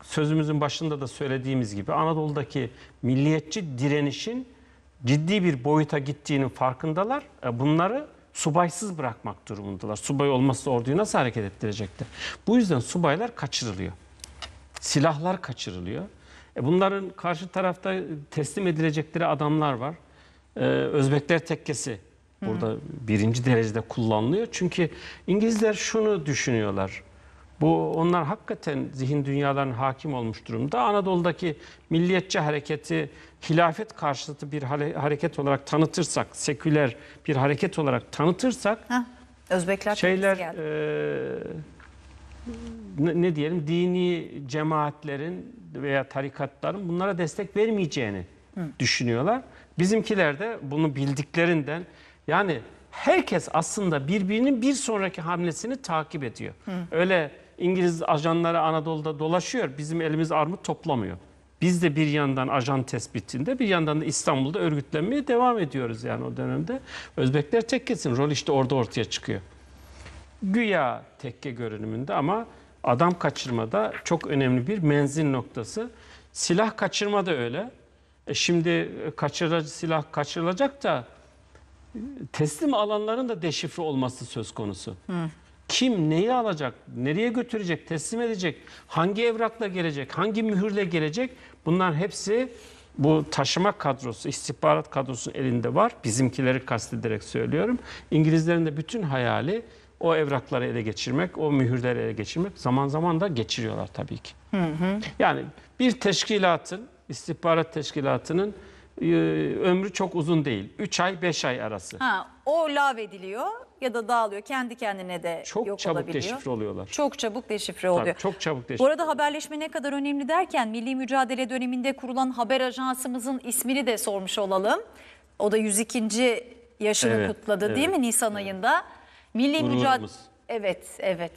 Speaker 2: sözümüzün başında da söylediğimiz gibi Anadolu'daki milliyetçi direnişin ciddi bir boyuta gittiğinin farkındalar. E, bunları subaysız bırakmak durumundalar. Subay olmazsa orduyu nasıl hareket ettirecekti? Bu yüzden subaylar kaçırılıyor. Silahlar kaçırılıyor. E bunların karşı tarafta teslim edilecekleri adamlar var. Ee, Özbekler tekkesi burada Hı. birinci derecede kullanılıyor. Çünkü İngilizler şunu düşünüyorlar. Bu onlar hakikaten zihin dünyalarına hakim olmuş durumda. Anadolu'daki milliyetçi hareketi hilafet karşıtı bir hareket olarak tanıtırsak, seküler bir hareket olarak tanıtırsak
Speaker 1: Heh, Özbekler şeyler
Speaker 2: e, ne, diyelim dini cemaatlerin veya tarikatların bunlara destek vermeyeceğini Hı. düşünüyorlar. Bizimkiler de bunu bildiklerinden yani herkes aslında birbirinin bir sonraki hamlesini takip ediyor. Hı. Öyle İngiliz ajanları Anadolu'da dolaşıyor. Bizim elimiz armut toplamıyor. Biz de bir yandan ajan tespitinde bir yandan da İstanbul'da örgütlenmeye devam ediyoruz yani o dönemde. Özbekler tek kesin rol işte orada ortaya çıkıyor. Güya tekke görünümünde ama adam kaçırmada çok önemli bir menzil noktası. Silah kaçırma da öyle. E şimdi e, kaçırılacak silah kaçırılacak da e, teslim alanların da deşifre olması söz konusu. Hı. Kim neyi alacak, nereye götürecek, teslim edecek, hangi evrakla gelecek, hangi mühürle gelecek bunlar hepsi bu taşıma kadrosu, istihbarat kadrosunun elinde var. Bizimkileri kastederek söylüyorum. İngilizlerin de bütün hayali o evrakları ele geçirmek, o mühürleri ele geçirmek zaman zaman da geçiriyorlar tabii ki. Hı hı. Yani bir teşkilatın, istihbarat teşkilatının e, ömrü çok uzun değil. 3 ay 5 ay arası. Ha,
Speaker 1: o lav ediliyor ya da dağılıyor. Kendi kendine de çok yok çabuk deşifre oluyorlar. Çok çabuk deşifre
Speaker 2: oluyor. Tabii, çok çabuk deşifre. Bu
Speaker 1: arada haberleşme ne kadar önemli derken milli mücadele döneminde kurulan haber ajansımızın ismini de sormuş olalım. O da 102. yaşını evet, kutladı evet, değil mi Nisan evet. ayında? Milli mücadele Evet, evet.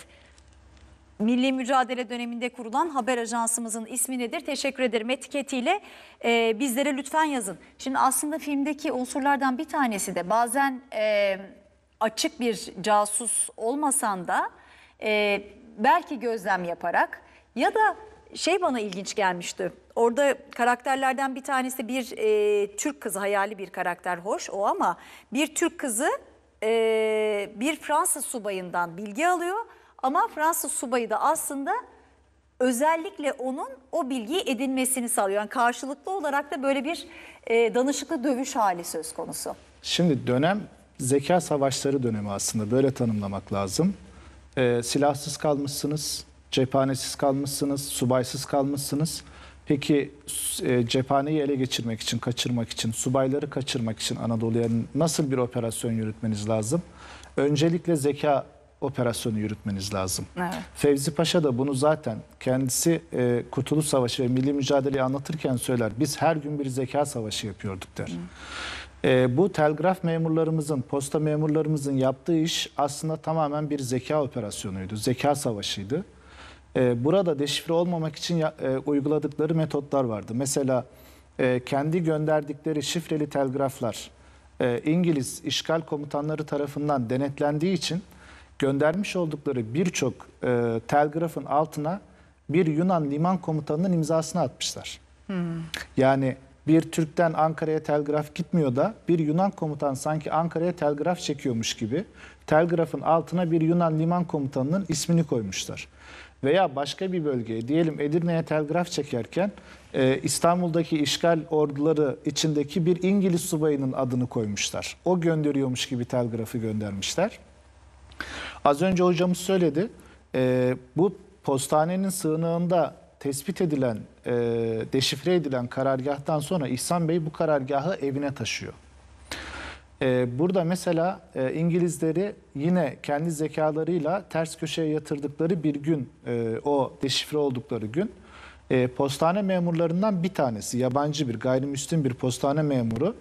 Speaker 1: Milli Mücadele döneminde kurulan haber ajansımızın ismi nedir? Teşekkür ederim etiketiyle e, bizlere lütfen yazın. Şimdi aslında filmdeki unsurlardan bir tanesi de bazen e, açık bir casus olmasan da e, belki gözlem yaparak ya da şey bana ilginç gelmişti. Orada karakterlerden bir tanesi bir e, Türk kızı hayali bir karakter hoş o ama bir Türk kızı e, bir Fransız subayından bilgi alıyor. Ama Fransız subayı da aslında özellikle onun o bilgiyi edinmesini sağlıyor. Yani karşılıklı olarak da böyle bir e, danışıklı dövüş hali söz konusu.
Speaker 4: Şimdi dönem zeka savaşları dönemi aslında böyle tanımlamak lazım. E, silahsız kalmışsınız, cephanesiz kalmışsınız, subaysız kalmışsınız. Peki e, cephaneyi ele geçirmek için, kaçırmak için, subayları kaçırmak için Anadolu'ya nasıl bir operasyon yürütmeniz lazım? Öncelikle zeka operasyonu yürütmeniz lazım. Evet. Fevzi Paşa da bunu zaten kendisi e, Kurtuluş Savaşı ve Milli Mücadele'yi anlatırken söyler. Biz her gün bir zeka savaşı yapıyorduk der. E, bu telgraf memurlarımızın, posta memurlarımızın yaptığı iş aslında tamamen bir zeka operasyonuydu. Zeka savaşıydı. Ee, burada deşifre olmamak için e, uyguladıkları metotlar vardı. Mesela e, kendi gönderdikleri şifreli telgraflar e, İngiliz işgal komutanları tarafından denetlendiği için göndermiş oldukları birçok telgrafın altına bir Yunan liman komutanının imzasını atmışlar. Hmm. Yani bir Türk'ten Ankara'ya telgraf gitmiyor da bir Yunan komutan sanki Ankara'ya telgraf çekiyormuş gibi telgrafın altına bir Yunan liman komutanının ismini koymuşlar veya başka bir bölgeye diyelim Edirne'ye telgraf çekerken e, İstanbul'daki işgal orduları içindeki bir İngiliz subayının adını koymuşlar. O gönderiyormuş gibi telgrafı göndermişler. Az önce hocamız söyledi. E, bu postanenin sığınağında tespit edilen, e, deşifre edilen karargahtan sonra İhsan Bey bu karargahı evine taşıyor. E, burada mesela e, İngilizleri yine kendi zekalarıyla ters köşeye yatırdıkları bir gün, e, o deşifre oldukları gün, e, postane memurlarından bir tanesi, yabancı bir, gayrimüslim bir postane memuru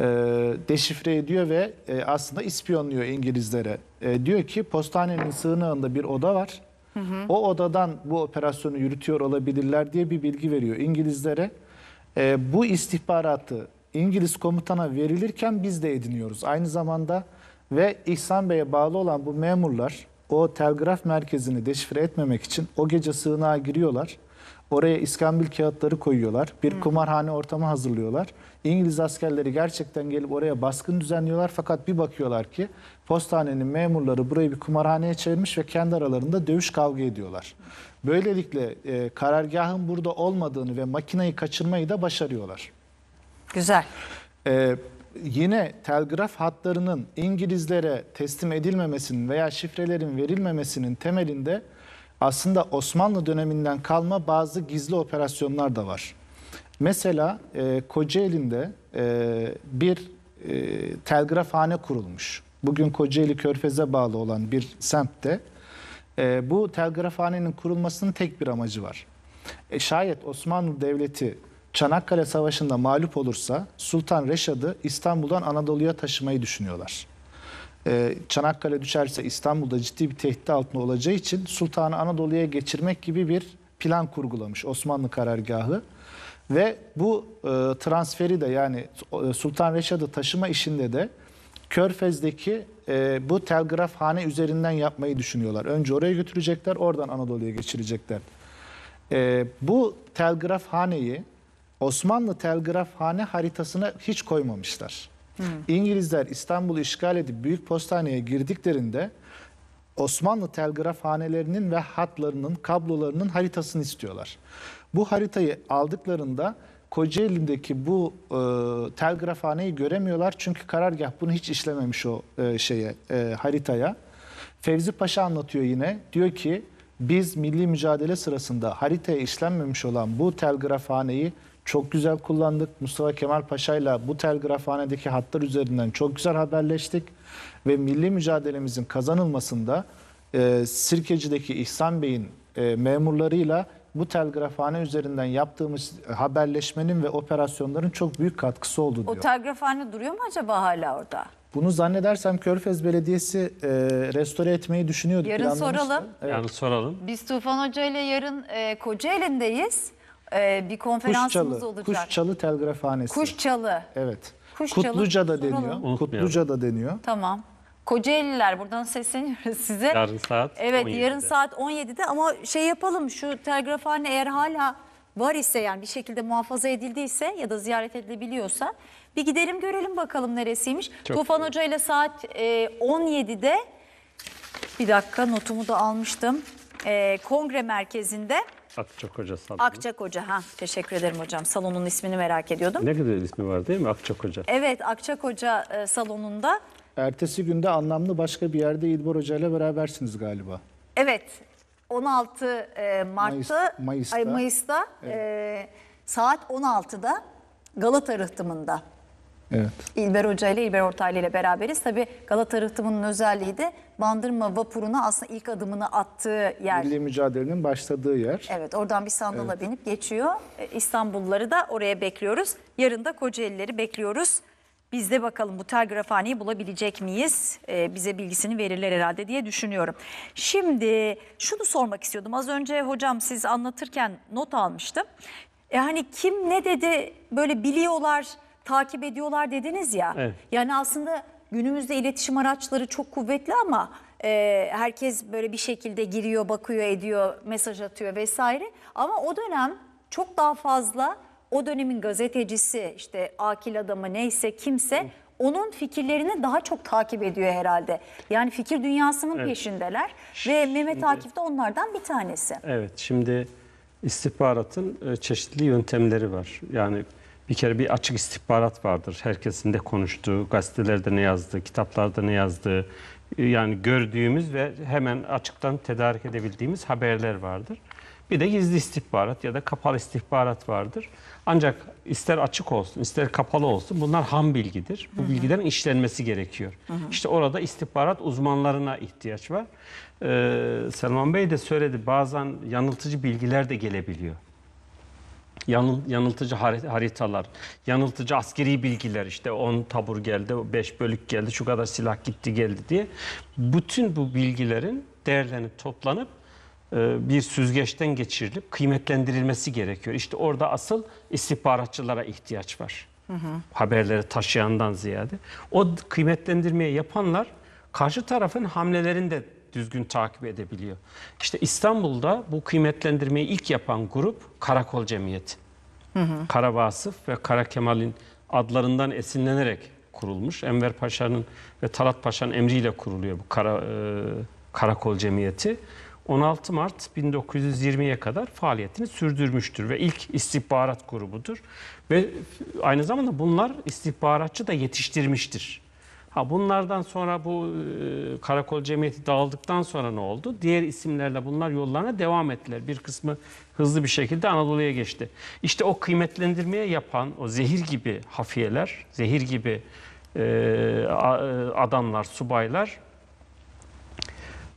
Speaker 4: e, deşifre ediyor ve e, aslında ispiyonluyor İngilizlere. E, diyor ki postanenin sığınağında bir oda var. Hı hı. O odadan bu operasyonu yürütüyor olabilirler diye bir bilgi veriyor İngilizlere. E, bu istihbaratı İngiliz komutana verilirken biz de ediniyoruz. Aynı zamanda ve İhsan Bey'e bağlı olan bu memurlar o telgraf merkezini deşifre etmemek için o gece sığınağa giriyorlar. Oraya iskambil kağıtları koyuyorlar. Bir hmm. kumarhane ortamı hazırlıyorlar. İngiliz askerleri gerçekten gelip oraya baskın düzenliyorlar. Fakat bir bakıyorlar ki postanenin memurları burayı bir kumarhaneye çevirmiş ve kendi aralarında dövüş kavga ediyorlar. Böylelikle e, karargahın burada olmadığını ve makineyi kaçırmayı da başarıyorlar. Güzel. Ee, yine telgraf hatlarının İngilizlere teslim edilmemesinin veya şifrelerin verilmemesinin temelinde aslında Osmanlı döneminden kalma bazı gizli operasyonlar da var. Mesela e, Kocaeli'nde e, bir e, telgrafhane kurulmuş. Bugün Kocaeli Körfez'e bağlı olan bir semtte e, bu telgrafhanenin kurulmasının tek bir amacı var. E, şayet Osmanlı Devleti Çanakkale Savaşı'nda mağlup olursa Sultan Reşad'ı İstanbul'dan Anadolu'ya taşımayı düşünüyorlar. Ee, Çanakkale düşerse İstanbul'da ciddi bir tehdit altında olacağı için Sultan'ı Anadolu'ya geçirmek gibi bir plan kurgulamış Osmanlı karargahı. Ve bu e, transferi de yani e, Sultan Reşad'ı taşıma işinde de Körfez'deki e, bu hane üzerinden yapmayı düşünüyorlar. Önce oraya götürecekler, oradan Anadolu'ya geçirecekler. E, bu haneyi Osmanlı telgrafhane haritasına hiç koymamışlar. Hmm. İngilizler İstanbul'u işgal edip Büyük Postane'ye girdiklerinde Osmanlı telgrafhanelerinin ve hatlarının, kablolarının haritasını istiyorlar. Bu haritayı aldıklarında Kocaeli'ndeki bu e, telgrafhaneyi göremiyorlar. Çünkü karargah bunu hiç işlememiş o e, şeye, e, haritaya. Fevzi Paşa anlatıyor yine. Diyor ki biz milli mücadele sırasında haritaya işlenmemiş olan bu telgrafhaneyi çok güzel kullandık. Mustafa Kemal Paşa ile bu telgrafhanedeki hatlar üzerinden çok güzel haberleştik. Ve milli mücadelemizin kazanılmasında e, Sirkeci'deki İhsan Bey'in e, memurlarıyla bu telgrafhane üzerinden yaptığımız haberleşmenin ve operasyonların çok büyük katkısı oldu diyor. O
Speaker 1: telgrafhane duruyor mu acaba hala orada?
Speaker 4: Bunu zannedersem Körfez Belediyesi e, restore etmeyi düşünüyordu. Yarın soralım. Evet. Yani soralım.
Speaker 1: Biz Tufan Hoca ile yarın e, Kocaeli'ndeyiz e, bir konferansımız Kuşçalı, olacak. Kuşçalı
Speaker 4: Telgrafhanesi. Kuşçalı. Evet. Kuşçalı. Kutluca da deniyor. Unutmayalım. Kutluca da deniyor.
Speaker 1: Tamam. Kocaeliler buradan sesleniyoruz size. Yarın
Speaker 4: saat Evet 17'de. yarın
Speaker 1: saat 17'de ama şey yapalım şu telgrafhane eğer hala var ise yani bir şekilde muhafaza edildiyse ya da ziyaret edilebiliyorsa bir gidelim görelim bakalım neresiymiş. Çok Tufan Hoca ile saat e, 17'de bir dakika notumu da almıştım e, kongre merkezinde.
Speaker 2: Akçakoca salonu.
Speaker 1: Akçakoca ha teşekkür ederim hocam. Salonun ismini merak ediyordum. Ne
Speaker 4: güzel
Speaker 2: ismi var değil mi Akçakoca?
Speaker 1: Evet, Akçakoca e, salonunda.
Speaker 4: Ertesi günde anlamlı başka bir yerde İlbor Hoca ile berabersiniz galiba.
Speaker 1: Evet, 16 e, Mart'ta, Mayıs, Mayıs'ta, ay, Mayıs'ta evet. e, saat 16'da Galata Rıhtımı'nda. Evet. İlber Hoca ile İlber Ortaylı ile beraberiz. Tabi Galata Rıhtımı'nın özelliği de Bandırma vapuruna aslında ilk adımını attığı yer. Milli
Speaker 4: mücadelenin başladığı yer.
Speaker 1: Evet oradan bir sandala evet. binip geçiyor. E, İstanbulluları da oraya bekliyoruz. Yarın da Kocaeli'leri bekliyoruz. Biz de bakalım bu telgrafhaneyi bulabilecek miyiz? Ee, bize bilgisini verirler herhalde diye düşünüyorum. Şimdi şunu sormak istiyordum. Az önce hocam siz anlatırken not almıştım. Yani e, kim ne dedi böyle biliyorlar takip ediyorlar dediniz ya. Evet. Yani aslında günümüzde iletişim araçları çok kuvvetli ama e, herkes böyle bir şekilde giriyor, bakıyor, ediyor, mesaj atıyor vesaire. Ama o dönem çok daha fazla o dönemin gazetecisi işte akil adamı neyse kimse onun fikirlerini daha çok takip ediyor herhalde. Yani fikir dünyasının evet. peşindeler ve Mehmet Akif de onlardan bir tanesi.
Speaker 2: Evet şimdi istihbaratın e, çeşitli yöntemleri var. Yani bir kere bir açık istihbarat vardır. Herkesin de konuştuğu, gazetelerde ne yazdığı, kitaplarda ne yazdığı, e, yani gördüğümüz ve hemen açıktan tedarik edebildiğimiz haberler vardır. Bir de gizli istihbarat ya da kapalı istihbarat vardır. Ancak ister açık olsun, ister kapalı olsun bunlar ham bilgidir. Bu hı hı. bilgilerin işlenmesi gerekiyor. Hı hı. İşte orada istihbarat uzmanlarına ihtiyaç var. Ee, Selman Bey de söyledi bazen yanıltıcı bilgiler de gelebiliyor yanıl, yanıltıcı haritalar, yanıltıcı askeri bilgiler işte 10 tabur geldi, 5 bölük geldi, şu kadar silah gitti geldi diye. Bütün bu bilgilerin değerlenip toplanıp e, bir süzgeçten geçirilip kıymetlendirilmesi gerekiyor. İşte orada asıl istihbaratçılara ihtiyaç var. Hı hı. Haberleri taşıyandan ziyade. O kıymetlendirmeyi yapanlar karşı tarafın hamlelerinde düzgün takip edebiliyor. İşte İstanbul'da bu kıymetlendirmeyi ilk yapan grup Karakol Cemiyeti. Hı hı. Kara Vasıf ve Kara Kemal'in adlarından esinlenerek kurulmuş. Enver Paşa'nın ve Talat Paşa'nın emriyle kuruluyor bu kara, e, Karakol Cemiyeti. 16 Mart 1920'ye kadar faaliyetini sürdürmüştür ve ilk istihbarat grubudur. Ve aynı zamanda bunlar istihbaratçı da yetiştirmiştir. Ha bunlardan sonra bu e, karakol cemiyeti dağıldıktan sonra ne oldu? Diğer isimlerle bunlar yollarına devam ettiler. Bir kısmı hızlı bir şekilde Anadolu'ya geçti. İşte o kıymetlendirmeye yapan o zehir gibi hafiyeler, zehir gibi e, e, adamlar, subaylar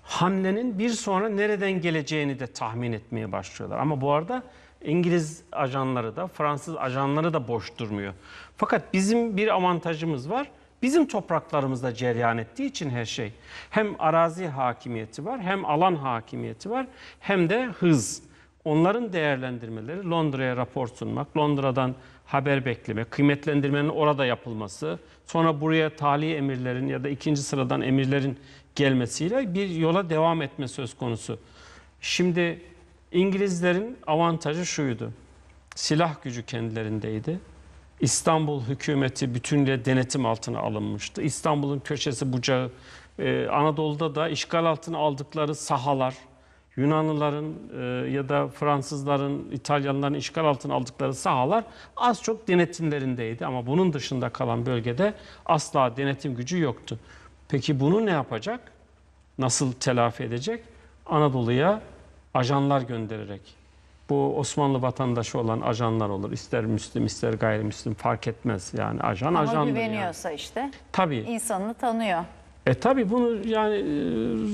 Speaker 2: hamlenin bir sonra nereden geleceğini de tahmin etmeye başlıyorlar. Ama bu arada İngiliz ajanları da, Fransız ajanları da boş durmuyor. Fakat bizim bir avantajımız var. Bizim topraklarımızda ceryan ettiği için her şey. Hem arazi hakimiyeti var, hem alan hakimiyeti var, hem de hız. Onların değerlendirmeleri Londra'ya rapor sunmak, Londra'dan haber bekleme, kıymetlendirmenin orada yapılması, sonra buraya tali emirlerin ya da ikinci sıradan emirlerin gelmesiyle bir yola devam etme söz konusu. Şimdi İngilizlerin avantajı şuydu. Silah gücü kendilerindeydi. İstanbul hükümeti bütünle denetim altına alınmıştı. İstanbul'un köşesi bucağı, e, Anadolu'da da işgal altına aldıkları sahalar, Yunanlıların e, ya da Fransızların, İtalyanların işgal altına aldıkları sahalar az çok denetimlerindeydi. Ama bunun dışında kalan bölgede asla denetim gücü yoktu. Peki bunu ne yapacak? Nasıl telafi edecek? Anadolu'ya ajanlar göndererek, bu Osmanlı vatandaşı olan ajanlar olur. İster Müslüm ister gayrimüslim fark etmez. Yani ajan Ama ajandır. Ama güveniyorsa yani. işte Tabii.
Speaker 1: insanını tanıyor.
Speaker 2: E tabi bunu yani e,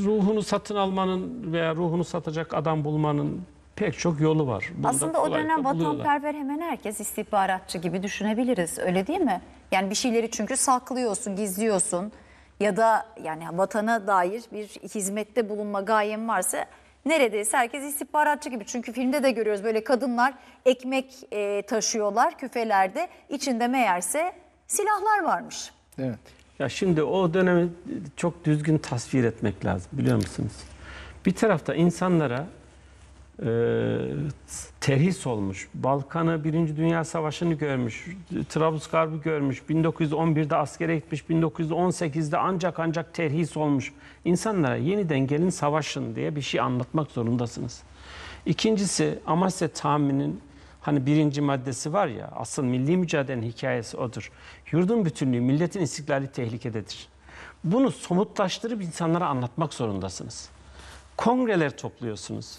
Speaker 2: ruhunu satın almanın veya ruhunu satacak adam bulmanın pek çok yolu var. Bunda Aslında o dönem vatanperver
Speaker 1: hemen herkes istihbaratçı gibi düşünebiliriz öyle değil mi? Yani bir şeyleri çünkü saklıyorsun, gizliyorsun ya da yani vatana dair bir hizmette bulunma gayen varsa neredeyse herkes istihbaratçı gibi. Çünkü filmde de görüyoruz böyle kadınlar ekmek e, taşıyorlar küfelerde. İçinde meğerse silahlar varmış.
Speaker 2: Evet. Ya şimdi o dönemi çok düzgün tasvir etmek lazım biliyor musunuz? Bir tarafta insanlara e, terhis olmuş. Balkan'ı Birinci Dünya Savaşı'nı görmüş. Trablusgarb'ı görmüş. 1911'de askere gitmiş. 1918'de ancak ancak terhis olmuş. İnsanlara yeniden gelin savaşın diye bir şey anlatmak zorundasınız. İkincisi Amasya tahminin hani birinci maddesi var ya asıl milli mücadelenin hikayesi odur. Yurdun bütünlüğü, milletin istiklali tehlikededir. Bunu somutlaştırıp insanlara anlatmak zorundasınız. Kongreler topluyorsunuz.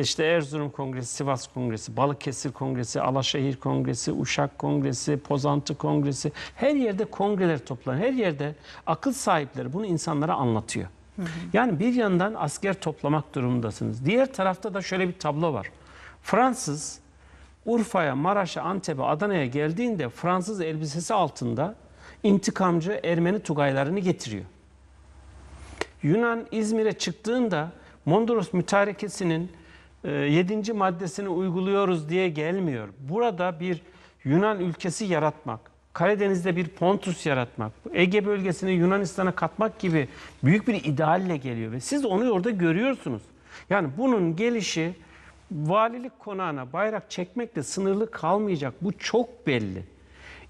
Speaker 2: İşte Erzurum Kongresi, Sivas Kongresi, Balıkesir Kongresi, Alaşehir Kongresi, Uşak Kongresi, Pozantı Kongresi her yerde kongreler toplanıyor. Her yerde akıl sahipleri bunu insanlara anlatıyor. Hı hı. Yani bir yandan asker toplamak durumundasınız. Diğer tarafta da şöyle bir tablo var. Fransız Urfa'ya, Maraş'a, Antep'e, Adana'ya geldiğinde Fransız elbisesi altında intikamcı Ermeni tugaylarını getiriyor. Yunan İzmir'e çıktığında Mondros mütarekesinin e, yedinci maddesini uyguluyoruz diye gelmiyor. Burada bir Yunan ülkesi yaratmak, Karadeniz'de bir Pontus yaratmak, Ege bölgesini Yunanistan'a katmak gibi büyük bir idealle geliyor ve siz onu orada görüyorsunuz. Yani bunun gelişi valilik konağına bayrak çekmekle sınırlı kalmayacak. Bu çok belli.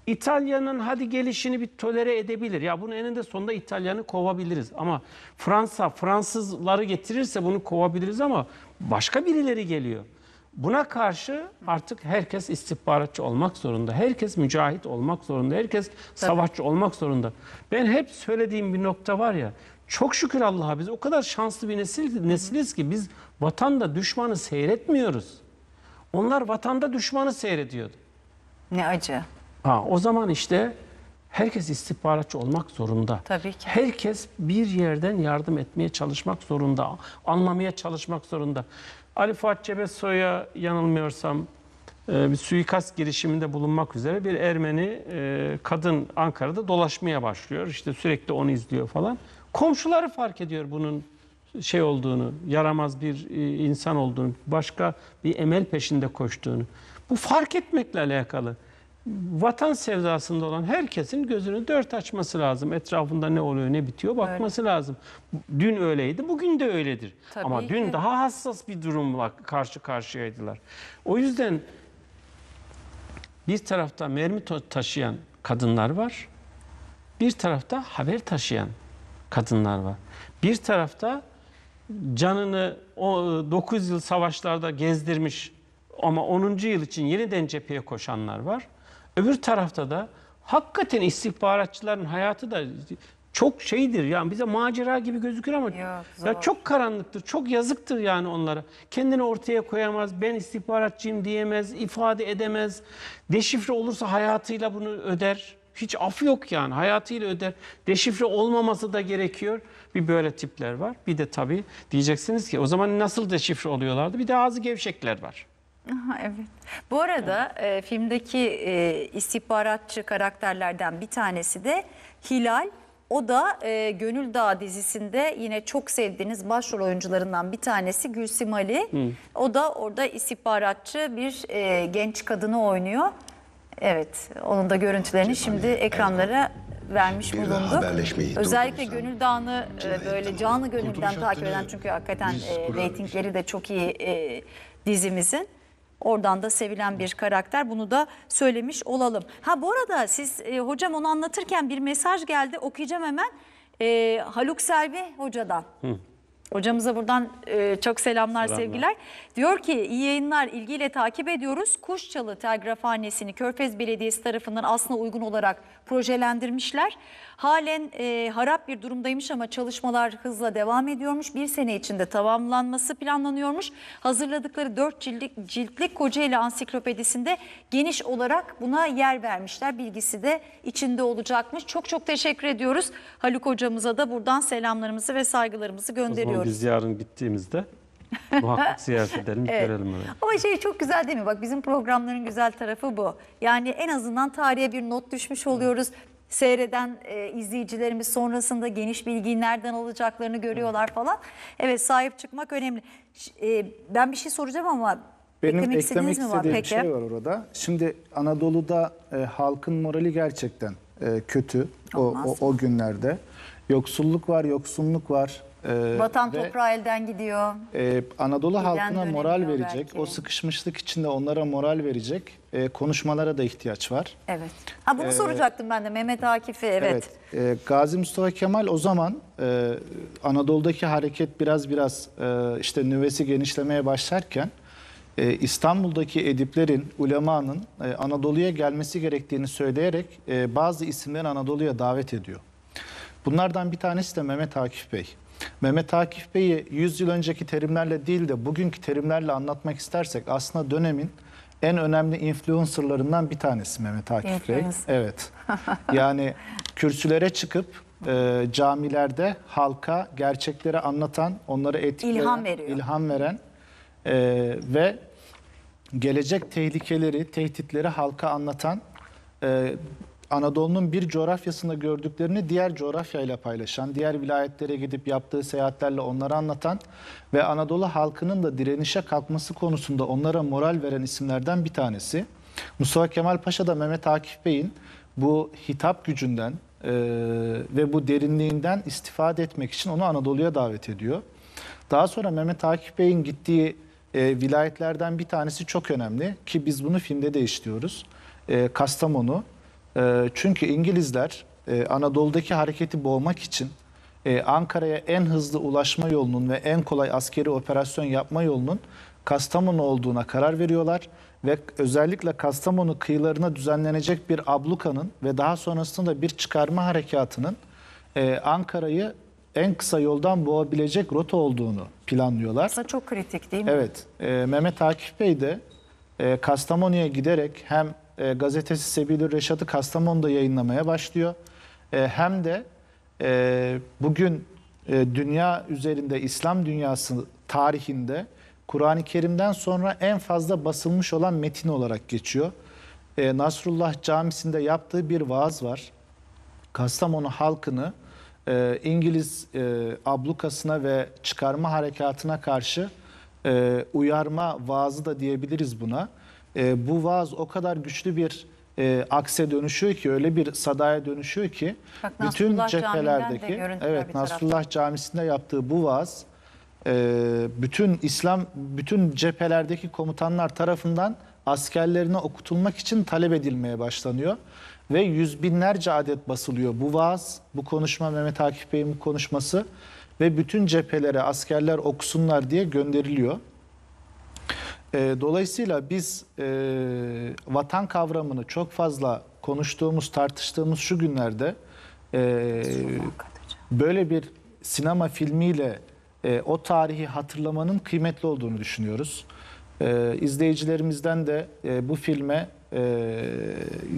Speaker 2: İtalya'nın hadi gelişini bir tolere edebilir. Ya bunun eninde sonunda İtalyan'ı kovabiliriz. Ama Fransa, Fransızları getirirse bunu kovabiliriz ama başka birileri geliyor. Buna karşı artık herkes istihbaratçı olmak zorunda. Herkes mücahit olmak zorunda. Herkes savaşçı olmak zorunda. Ben hep söylediğim bir nokta var ya. Çok şükür Allah'a biz o kadar şanslı bir nesil, nesiliz ki biz vatanda düşmanı seyretmiyoruz. Onlar vatanda düşmanı seyrediyordu. Ne acı. Ha, o zaman işte Herkes istihbaratçı olmak zorunda. Tabii ki. Herkes bir yerden yardım etmeye çalışmak zorunda, anlamaya çalışmak zorunda. Ali Fuat Cebesoy'a yanılmıyorsam e, bir suikast girişiminde bulunmak üzere bir Ermeni e, kadın Ankara'da dolaşmaya başlıyor. İşte sürekli onu izliyor falan. Komşuları fark ediyor bunun şey olduğunu, yaramaz bir e, insan olduğunu, başka bir emel peşinde koştuğunu. Bu fark etmekle alakalı vatan sevdasında olan herkesin gözünü dört açması lazım. Etrafında ne oluyor ne bitiyor bakması Öyle. lazım. Dün öyleydi bugün de öyledir. Tabii Ama ki. dün daha hassas bir durumla karşı karşıyaydılar. O yüzden bir tarafta mermi taşıyan kadınlar var. Bir tarafta haber taşıyan kadınlar var. Bir tarafta canını o 9 yıl savaşlarda gezdirmiş ama 10. yıl için yeniden cepheye koşanlar var. Öbür tarafta da hakikaten istihbaratçıların hayatı da çok şeydir yani bize macera gibi gözükür ama Yok, ya çok karanlıktır, çok yazıktır yani onlara. Kendini ortaya koyamaz, ben istihbaratçıyım diyemez, ifade edemez. Deşifre olursa hayatıyla bunu öder. Hiç af yok yani hayatıyla öder. Deşifre olmaması da gerekiyor. Bir böyle tipler var. Bir de tabii diyeceksiniz ki o zaman nasıl deşifre oluyorlardı? Bir de ağzı gevşekler var.
Speaker 1: Aha, evet. Bu arada evet. E, filmdeki e, istihbaratçı karakterlerden bir tanesi de Hilal. O da e, Gönül Dağı dizisinde yine çok sevdiğiniz başrol oyuncularından bir tanesi Gülsim Ali. Hı. O da orada istihbaratçı bir e, genç kadını oynuyor. Evet, onun da görüntülerini şimdi ekranlara vermiş bir bulunduk. Haberleşmeyi Özellikle Gönül Dağı'nı e, böyle canlı gönülden takip eden çünkü hakikaten e, reytingleri de çok iyi e, dizimizin. Oradan da sevilen bir karakter. Bunu da söylemiş olalım. Ha bu arada siz e, hocam onu anlatırken bir mesaj geldi. Okuyacağım hemen. E, Haluk Selvi hocadan. Hı. Hocamıza buradan e, çok selamlar, selamlar sevgiler. Diyor ki iyi yayınlar ilgiyle takip ediyoruz. Kuşçalı Telgrafhanesi'ni Körfez Belediyesi tarafından aslında uygun olarak projelendirmişler. Halen e, harap bir durumdaymış ama çalışmalar hızla devam ediyormuş. Bir sene içinde tamamlanması planlanıyormuş. Hazırladıkları 4 ciltlik, ciltlik Kocaeli Ansiklopedisi'nde geniş olarak buna yer vermişler. Bilgisi de içinde olacakmış. Çok çok teşekkür ediyoruz. Haluk hocamıza da buradan selamlarımızı ve saygılarımızı gönderiyoruz. biz
Speaker 2: yarın gittiğimizde Muhakkak ziyaret edelim, evet. görelim. Öyle.
Speaker 1: Ama şey çok güzel değil mi? Bak bizim programların güzel tarafı bu. Yani en azından tarihe bir not düşmüş oluyoruz seyreden e, izleyicilerimiz sonrasında geniş bilgiyi nereden alacaklarını görüyorlar falan. Evet sahip çıkmak önemli. e, ben bir şey soracağım ama
Speaker 4: Benim eklemek mi var istediğim peki? bir şey var orada. Şimdi Anadolu'da e, halkın morali gerçekten e, kötü o, o, o günlerde. Yoksulluk var, yoksunluk var. Ee, Vatan ve,
Speaker 1: toprağı elden gidiyor.
Speaker 4: E, Anadolu Giden halkına moral verecek, belki. o sıkışmışlık içinde onlara moral verecek e, konuşmalara da ihtiyaç var.
Speaker 1: Evet. Ha bunu ee, soracaktım ben de Mehmet Akif'e evet.
Speaker 4: Evet. E, Gazi Mustafa Kemal o zaman e, Anadolu'daki hareket biraz biraz e, işte nüvesi genişlemeye başlarken e, İstanbul'daki ediplerin, ulemanın e, Anadolu'ya gelmesi gerektiğini söyleyerek e, bazı isimleri Anadolu'ya davet ediyor. Bunlardan bir tanesi de Mehmet Akif Bey. Mehmet Akif Bey'i 100 yıl önceki terimlerle değil de bugünkü terimlerle anlatmak istersek aslında dönemin en önemli influencerlarından bir tanesi Mehmet Akif Bey. Evet. Yani kürsülere çıkıp e, camilerde halka gerçekleri anlatan, onları etkileyen, ilham, ilham veren e, ve gelecek tehlikeleri, tehditleri halka anlatan e, Anadolu'nun bir coğrafyasında gördüklerini diğer coğrafyayla paylaşan, diğer vilayetlere gidip yaptığı seyahatlerle onlara anlatan ve Anadolu halkının da direnişe kalkması konusunda onlara moral veren isimlerden bir tanesi. Mustafa Kemal Paşa da Mehmet Akif Bey'in bu hitap gücünden e, ve bu derinliğinden istifade etmek için onu Anadolu'ya davet ediyor. Daha sonra Mehmet Akif Bey'in gittiği e, vilayetlerden bir tanesi çok önemli ki biz bunu filmde de işliyoruz. E, Kastamonu. E, çünkü İngilizler e, Anadolu'daki hareketi boğmak için e, Ankara'ya en hızlı ulaşma yolunun ve en kolay askeri operasyon yapma yolunun Kastamonu olduğuna karar veriyorlar ve özellikle Kastamonu kıyılarına düzenlenecek bir ablukanın ve daha sonrasında bir çıkarma harekatının e, Ankara'yı en kısa yoldan boğabilecek rota olduğunu planlıyorlar. Aslında çok kritik değil mi? Evet. E, Mehmet Akif Bey de e, Kastamonu'ya giderek hem e, gazetesi Sebilür Reşat'ı Kastamonu'da yayınlamaya başlıyor. E, hem de e, bugün e, dünya üzerinde İslam dünyası tarihinde Kur'an-ı Kerim'den sonra en fazla basılmış olan metin olarak geçiyor. E, Nasrullah Camisi'nde yaptığı bir vaaz var. Kastamonu halkını e, İngiliz e, ablukasına ve çıkarma harekatına karşı e, uyarma vaazı da diyebiliriz buna e, bu vaaz o kadar güçlü bir e, akse dönüşüyor ki öyle bir sadaya dönüşüyor ki Bak, bütün Nasrullah cephelerdeki evet Nasrullah camisinde yaptığı bu vaaz e, bütün İslam bütün cephelerdeki komutanlar tarafından askerlerine okutulmak için talep edilmeye başlanıyor ve yüz binlerce adet basılıyor bu vaaz bu konuşma Mehmet Akif Bey'in konuşması ve bütün cephelere askerler okusunlar diye gönderiliyor. E, dolayısıyla biz e, vatan kavramını çok fazla konuştuğumuz, tartıştığımız şu günlerde e, böyle bir sinema filmiyle e, o tarihi hatırlamanın kıymetli olduğunu düşünüyoruz. E, izleyicilerimizden de e, bu filme e,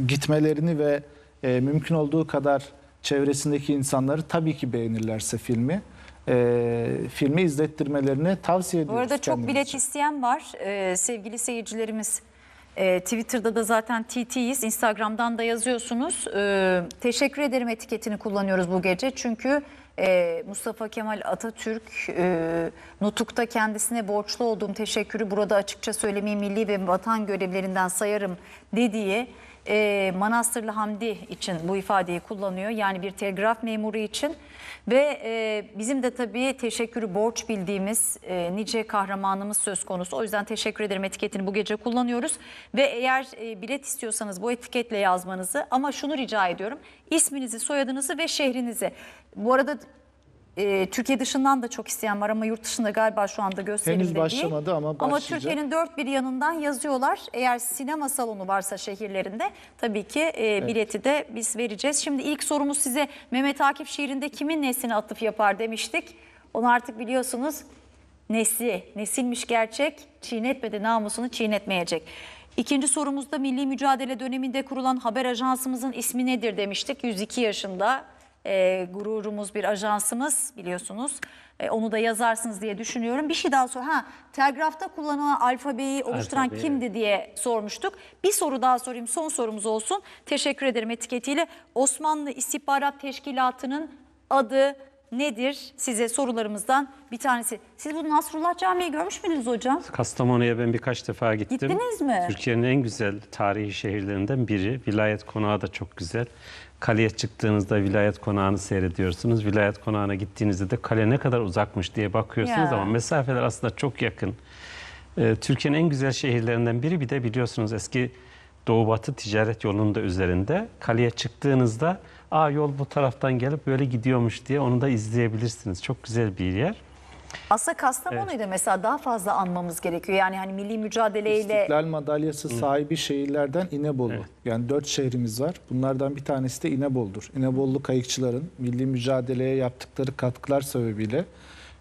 Speaker 4: gitmelerini ve e, mümkün olduğu kadar çevresindeki insanları tabii ki beğenirlerse filmi e, filmi izlettirmelerini tavsiye Bu arada çok
Speaker 1: bilet isteyen var Ee, sevgili seyircilerimiz. E, Twitter'da da zaten TT'yiz. Instagram'dan da yazıyorsunuz. Ee, teşekkür ederim etiketini kullanıyoruz bu gece. Çünkü e, Mustafa Kemal Atatürk e, Nutuk'ta kendisine borçlu olduğum teşekkürü burada açıkça söylemeyi milli ve vatan görevlerinden sayarım dediği e, Manastırlı Hamdi için bu ifadeyi kullanıyor. Yani bir telgraf memuru için ve e, bizim de tabii teşekkürü borç bildiğimiz e, nice kahramanımız söz konusu. O yüzden teşekkür ederim etiketini bu gece kullanıyoruz. Ve eğer e, bilet istiyorsanız bu etiketle yazmanızı ama şunu rica ediyorum. İsminizi, soyadınızı ve şehrinizi. Bu arada e, Türkiye dışından da çok isteyen var ama yurt dışında galiba şu anda gösterimde Henüz başlamadı değil. ama başlayacak. Ama Türkiye'nin dört bir yanından yazıyorlar. Eğer sinema salonu varsa şehirlerinde tabii ki e, evet. bileti de biz vereceğiz. Şimdi ilk sorumuz size Mehmet Akif şiirinde kimin nesline atıf yapar demiştik. Onu artık biliyorsunuz nesli, nesilmiş gerçek çiğnetmedi namusunu çiğnetmeyecek. İkinci sorumuzda milli mücadele döneminde kurulan haber ajansımızın ismi nedir demiştik. 102 yaşında e, gururumuz bir ajansımız biliyorsunuz. E, onu da yazarsınız diye düşünüyorum. Bir şey daha sor. Ha, telgrafta kullanılan alfabeyi oluşturan Alfabeyi. kimdi diye sormuştuk. Bir soru daha sorayım. Son sorumuz olsun. Teşekkür ederim etiketiyle. Osmanlı İstihbarat Teşkilatı'nın adı nedir? Size sorularımızdan bir tanesi. Siz bu Nasrullah Camii'yi görmüş müydünüz hocam?
Speaker 2: Kastamonu'ya ben birkaç defa gittim. Gittiniz mi? Türkiye'nin en güzel tarihi şehirlerinden biri. Vilayet konağı da çok güzel. Kaleye çıktığınızda vilayet konağını seyrediyorsunuz. Vilayet konağına gittiğinizde de kale ne kadar uzakmış diye bakıyorsunuz Ya. ama mesafeler aslında çok yakın. Ee, Türkiye'nin en güzel şehirlerinden biri bir de biliyorsunuz eski Doğu Batı ticaret yolunun da üzerinde. Kaleye çıktığınızda Aa, yol bu taraftan gelip böyle gidiyormuş diye onu da izleyebilirsiniz. Çok güzel bir yer.
Speaker 1: Aslında Kastamonu'yu evet. mesela daha fazla anmamız gerekiyor. Yani hani milli mücadeleyle... İstiklal
Speaker 4: madalyası sahibi Hı. şehirlerden İnebolu. Evet. Yani dört şehrimiz var. Bunlardan bir tanesi de İnebolu'dur. İnebollu kayıkçıların milli mücadeleye yaptıkları katkılar sebebiyle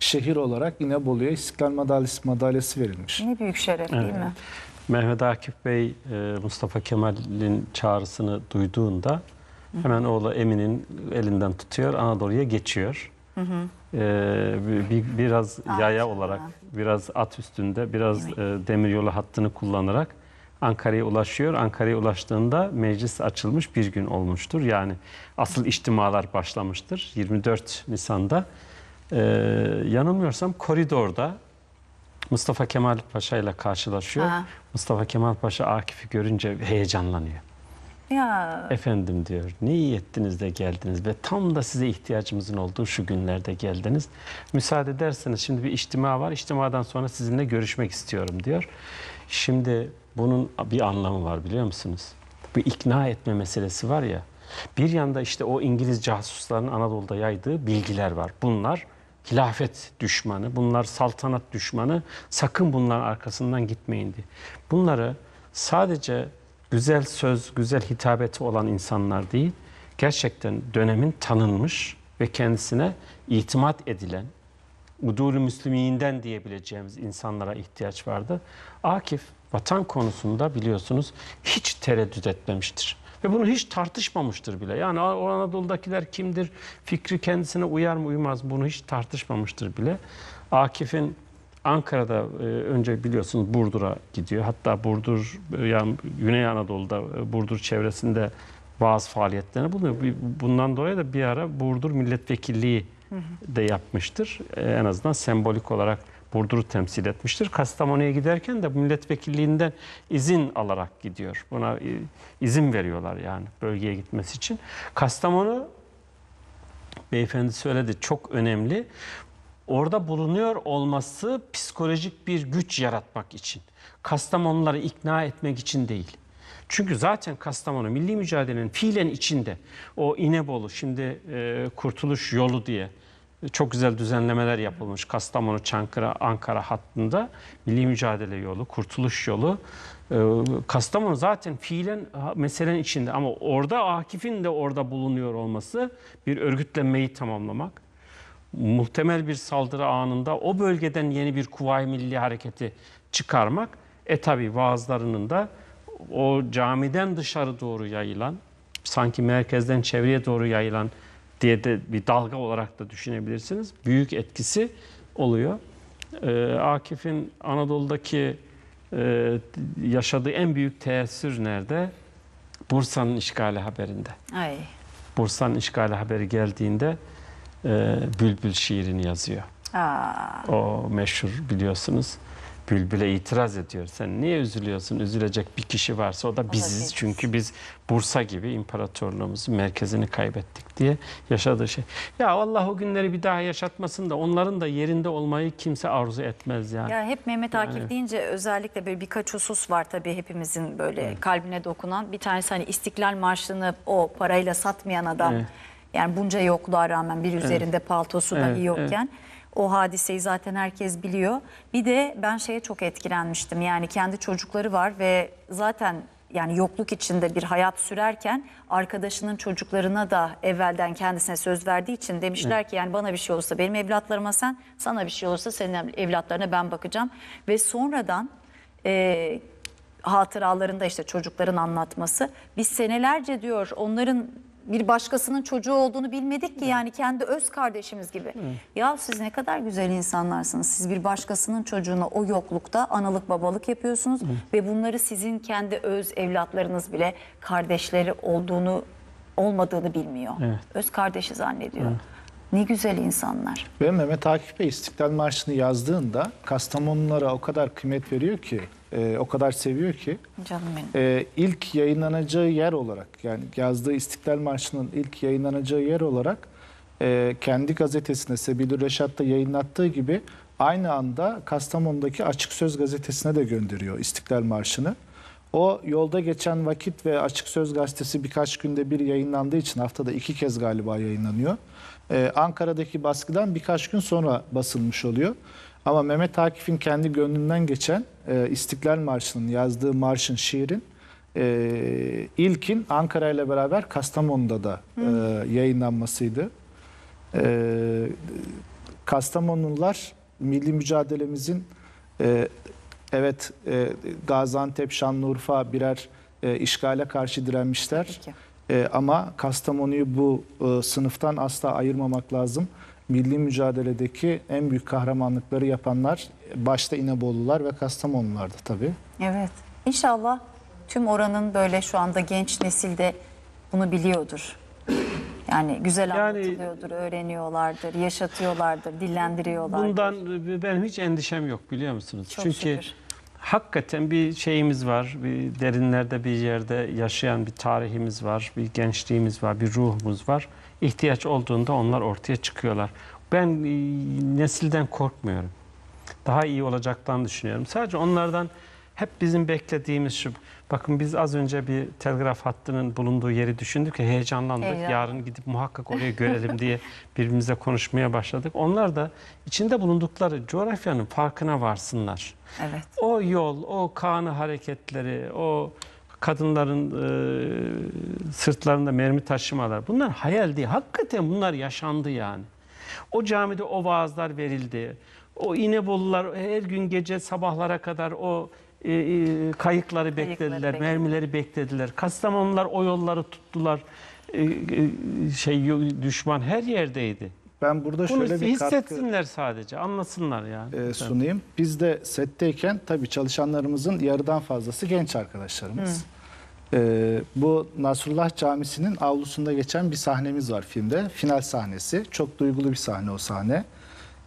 Speaker 4: şehir olarak İnebolu'ya İstiklal Madalyası, madalyası verilmiş. Ne büyük şeref evet. değil mi?
Speaker 2: Mehmet Akif Bey e, Mustafa Kemal'in çağrısını duyduğunda hemen oğlu Emin'in elinden tutuyor Anadolu'ya geçiyor. Hı ee, hı. bir, biraz Ağaç yaya olarak, biraz at üstünde, biraz e, demiryolu hattını kullanarak Ankara'ya ulaşıyor. Ankara'ya ulaştığında meclis açılmış bir gün olmuştur. Yani asıl ihtimalar başlamıştır. 24 Nisan'da e, yanılmıyorsam koridorda Mustafa Kemal Paşa ile karşılaşıyor. Aa. Mustafa Kemal Paşa Akif'i görünce heyecanlanıyor. Ya. Efendim diyor ne iyi ettiniz de geldiniz ve tam da size ihtiyacımızın olduğu şu günlerde geldiniz. Müsaade ederseniz şimdi bir içtima var. İçtimadan sonra sizinle görüşmek istiyorum diyor. Şimdi bunun bir anlamı var biliyor musunuz? Bu ikna etme meselesi var ya. Bir yanda işte o İngiliz casusların Anadolu'da yaydığı bilgiler var. Bunlar hilafet düşmanı, bunlar saltanat düşmanı. Sakın bunların arkasından gitmeyin diye. Bunları sadece güzel söz, güzel hitabeti olan insanlar değil, gerçekten dönemin tanınmış ve kendisine itimat edilen, Udûl-ü Müslüminden diyebileceğimiz insanlara ihtiyaç vardı. Akif vatan konusunda biliyorsunuz hiç tereddüt etmemiştir. Ve bunu hiç tartışmamıştır bile. Yani o Anadolu'dakiler kimdir, fikri kendisine uyar mı uymaz bunu hiç tartışmamıştır bile. Akif'in Ankara'da e, önce biliyorsunuz Burdur'a gidiyor. Hatta Burdur, e, yani Güney Anadolu'da e, Burdur çevresinde bazı faaliyetlerini bulunuyor. Bundan dolayı da bir ara Burdur milletvekilliği de yapmıştır. En azından sembolik olarak Burdur'u temsil etmiştir. Kastamonu'ya giderken de milletvekilliğinden izin alarak gidiyor. Buna izin veriyorlar yani bölgeye gitmesi için. Kastamonu beyefendi söyledi çok önemli orada bulunuyor olması psikolojik bir güç yaratmak için. Kastamonuları ikna etmek için değil. Çünkü zaten Kastamonu milli mücadelenin fiilen içinde o İnebolu şimdi e, kurtuluş yolu diye çok güzel düzenlemeler yapılmış. Kastamonu, Çankırı, Ankara hattında milli mücadele yolu, kurtuluş yolu. E, Kastamonu zaten fiilen meselenin içinde ama orada Akif'in de orada bulunuyor olması bir örgütlenmeyi tamamlamak muhtemel bir saldırı anında o bölgeden yeni bir Kuvayi Milli Hareketi çıkarmak e tabi vaazlarının da o camiden dışarı doğru yayılan sanki merkezden çevreye doğru yayılan diye de bir dalga olarak da düşünebilirsiniz. Büyük etkisi oluyor. Ee, Akif'in Anadolu'daki e, yaşadığı en büyük tesir nerede? Bursa'nın işgali haberinde. Ay. Bursa'nın işgali haberi geldiğinde e, Bülbül şiirini yazıyor.
Speaker 3: Aa.
Speaker 2: O meşhur biliyorsunuz. Bülbül'e itiraz ediyor. Sen niye üzülüyorsun? Üzülecek bir kişi varsa o da biziz. Olabilir. Çünkü biz Bursa gibi imparatorluğumuzun merkezini kaybettik diye yaşadığı şey. Ya Allah o günleri bir daha yaşatmasın da onların da yerinde olmayı kimse arzu etmez yani. Ya
Speaker 1: hep Mehmet Akif yani. deyince özellikle böyle birkaç husus var tabii hepimizin böyle evet. kalbine dokunan. Bir tanesi hani İstiklal Marşı'nı o parayla satmayan adam. Evet yani bunca yokluğa rağmen bir üzerinde paltosu da Evet, yokken o hadiseyi zaten herkes biliyor. Bir de ben şeye çok etkilenmiştim. Yani kendi çocukları var ve zaten yani yokluk içinde bir hayat sürerken arkadaşının çocuklarına da evvelden kendisine söz verdiği için demişler ki yani bana bir şey olursa benim evlatlarıma sen, sana bir şey olursa senin evlatlarına ben bakacağım. Ve sonradan e, hatıralarında işte çocukların anlatması. Biz senelerce diyor onların bir başkasının çocuğu olduğunu bilmedik ki yani kendi öz kardeşimiz gibi. Ya siz ne kadar güzel insanlarsınız. Siz bir başkasının çocuğuna o yoklukta analık babalık yapıyorsunuz ve bunları sizin kendi öz evlatlarınız bile kardeşleri olduğunu olmadığını bilmiyor. Öz kardeşi zannediyor. Ne güzel insanlar.
Speaker 4: Ve Mehmet Akif Bey İstiklal Marşı'nı yazdığında Kastamonulara o kadar kıymet veriyor ki, e, o kadar seviyor ki. Canım benim. E, ilk yayınlanacağı yer olarak yani yazdığı İstiklal Marşı'nın ilk yayınlanacağı yer olarak e, kendi gazetesine Sebilü Reşat'ta yayınlattığı gibi aynı anda Kastamonu'daki Açık Söz gazetesine de gönderiyor İstiklal Marşı'nı. O yolda geçen vakit ve Açık Söz gazetesi birkaç günde bir yayınlandığı için haftada iki kez galiba yayınlanıyor e, Ankara'daki baskıdan birkaç gün sonra basılmış oluyor. Ama Mehmet Akif'in kendi gönlünden geçen e, İstiklal Marşı'nın yazdığı marşın, şiirin e, ilkin Ankara ile beraber Kastamonu'da da e, yayınlanmasıydı. E, Kastamonlular milli mücadelemizin e, evet e, Gaziantep, Şanlıurfa birer e, işgale karşı direnmişler. Peki. E, ama Kastamonu'yu bu e, sınıftan asla ayırmamak lazım. Milli mücadeledeki en büyük kahramanlıkları yapanlar başta İnebolular ve Kastamonlulardı tabii.
Speaker 1: Evet. İnşallah tüm oranın böyle şu anda genç nesilde bunu biliyordur.
Speaker 4: Yani güzel yani,
Speaker 1: öğreniyorlardır, yaşatıyorlardır, dillendiriyorlardır.
Speaker 2: Bundan benim hiç endişem yok biliyor musunuz? Çok Çünkü şükür hakikaten bir şeyimiz var. Bir derinlerde bir yerde yaşayan bir tarihimiz var, bir gençliğimiz var, bir ruhumuz var. İhtiyaç olduğunda onlar ortaya çıkıyorlar. Ben e, nesilden korkmuyorum. Daha iyi olacaktan düşünüyorum. Sadece onlardan hep bizim beklediğimiz şu. Bakın biz az önce bir telgraf hattının bulunduğu yeri düşündük ya heyecanlandık. Heyecan. Yarın gidip muhakkak orayı görelim diye birbirimize konuşmaya başladık. Onlar da içinde bulundukları coğrafyanın farkına varsınlar. Evet. O yol, o kanı hareketleri, o kadınların e, sırtlarında mermi taşımalar bunlar hayal değil. Hakikaten bunlar yaşandı yani. O camide o vaazlar verildi. O İnebolular her gün gece sabahlara kadar o e, e, kayıkları beklediler, kayıkları mermileri beklediler. Kastamonular o yolları tuttular. E, e, şey düşman her yerdeydi.
Speaker 4: Ben burada Bunu şöyle bir hissetsinler
Speaker 2: katkı, sadece, anlasınlar yani. E, sunayım.
Speaker 4: Biz de setteyken tabii çalışanlarımızın yarıdan fazlası genç arkadaşlarımız. E, bu Nasrullah Camisi'nin avlusunda geçen bir sahnemiz var filmde. Final sahnesi. Çok duygulu bir sahne o sahne.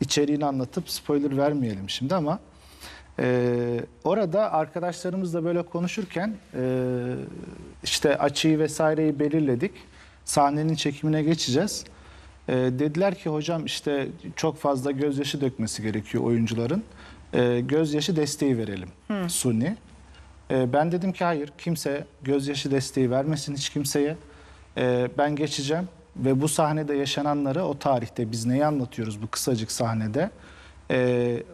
Speaker 4: İçeriğini anlatıp spoiler vermeyelim şimdi ama ee, orada arkadaşlarımızla böyle konuşurken e, işte açıyı vesaireyi belirledik. Sahnenin çekimine geçeceğiz. Ee, dediler ki hocam işte çok fazla gözyaşı dökmesi gerekiyor oyuncuların. Ee, gözyaşı desteği verelim Hı. suni. Ee, ben dedim ki hayır kimse gözyaşı desteği vermesin hiç kimseye. Ee, ben geçeceğim ve bu sahnede yaşananları o tarihte biz neyi anlatıyoruz bu kısacık sahnede e,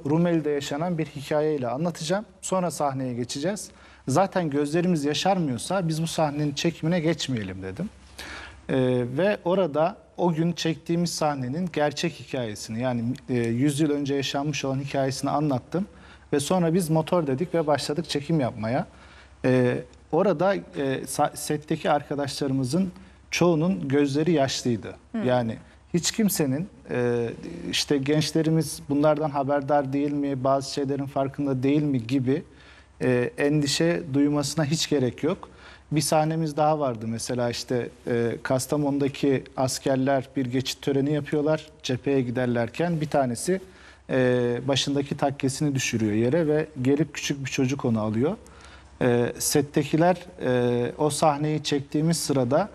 Speaker 4: Rumeli'de yaşanan bir hikayeyle anlatacağım. Sonra sahneye geçeceğiz. Zaten gözlerimiz yaşarmıyorsa biz bu sahnenin çekimine geçmeyelim dedim. E, ve orada o gün çektiğimiz sahnenin gerçek hikayesini yani e, 100 yıl önce yaşanmış olan hikayesini anlattım. Ve sonra biz motor dedik ve başladık çekim yapmaya. E, orada e, setteki arkadaşlarımızın çoğunun gözleri yaşlıydı. Hı. Yani hiç kimsenin e, işte gençlerimiz bunlardan haberdar değil mi, bazı şeylerin farkında değil mi gibi e, endişe duymasına hiç gerek yok. Bir sahnemiz daha vardı mesela işte e, Kastamonu'daki askerler bir geçit töreni yapıyorlar cepheye giderlerken bir tanesi e, başındaki takkesini düşürüyor yere ve gelip küçük bir çocuk onu alıyor. E, settekiler e, o sahneyi çektiğimiz sırada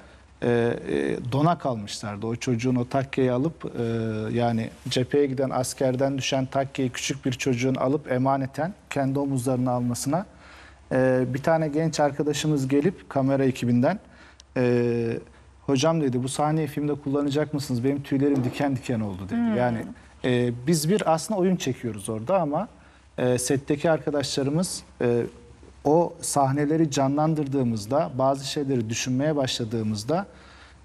Speaker 4: e, e, dona kalmışlardı. O çocuğun o takkeyi alıp e, yani cepheye giden askerden düşen takkeyi küçük bir çocuğun alıp emaneten kendi omuzlarına almasına e, bir tane genç arkadaşımız gelip kamera ekibinden e, hocam dedi bu sahneyi filmde kullanacak mısınız? Benim tüylerim diken diken oldu dedi. Hmm. Yani e, biz bir aslında oyun çekiyoruz orada ama e, setteki arkadaşlarımız e, o sahneleri canlandırdığımızda, bazı şeyleri düşünmeye başladığımızda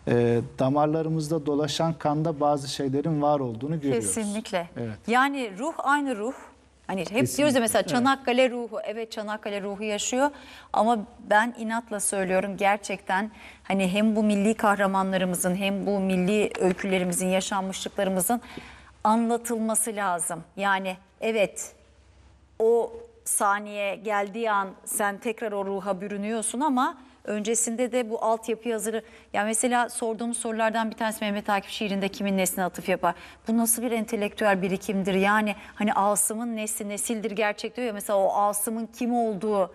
Speaker 4: e, damarlarımızda dolaşan kanda bazı şeylerin var olduğunu görüyoruz. Kesinlikle. Evet.
Speaker 1: Yani ruh aynı ruh. Hani hep Kesinlikle. diyoruz ya mesela Çanakkale evet. ruhu. Evet Çanakkale ruhu yaşıyor ama ben inatla söylüyorum gerçekten hani hem bu milli kahramanlarımızın hem bu milli öykülerimizin, yaşanmışlıklarımızın anlatılması lazım. Yani evet o saniye geldiği an sen tekrar o ruha bürünüyorsun ama öncesinde de bu altyapı hazırı. Yani mesela sorduğum sorulardan bir tanesi Mehmet Akif şiirinde kimin nesline atıf yapar? Bu nasıl bir entelektüel birikimdir? Yani hani Asım'ın nesli nesildir gerçek diyor ya mesela o Asım'ın kim olduğu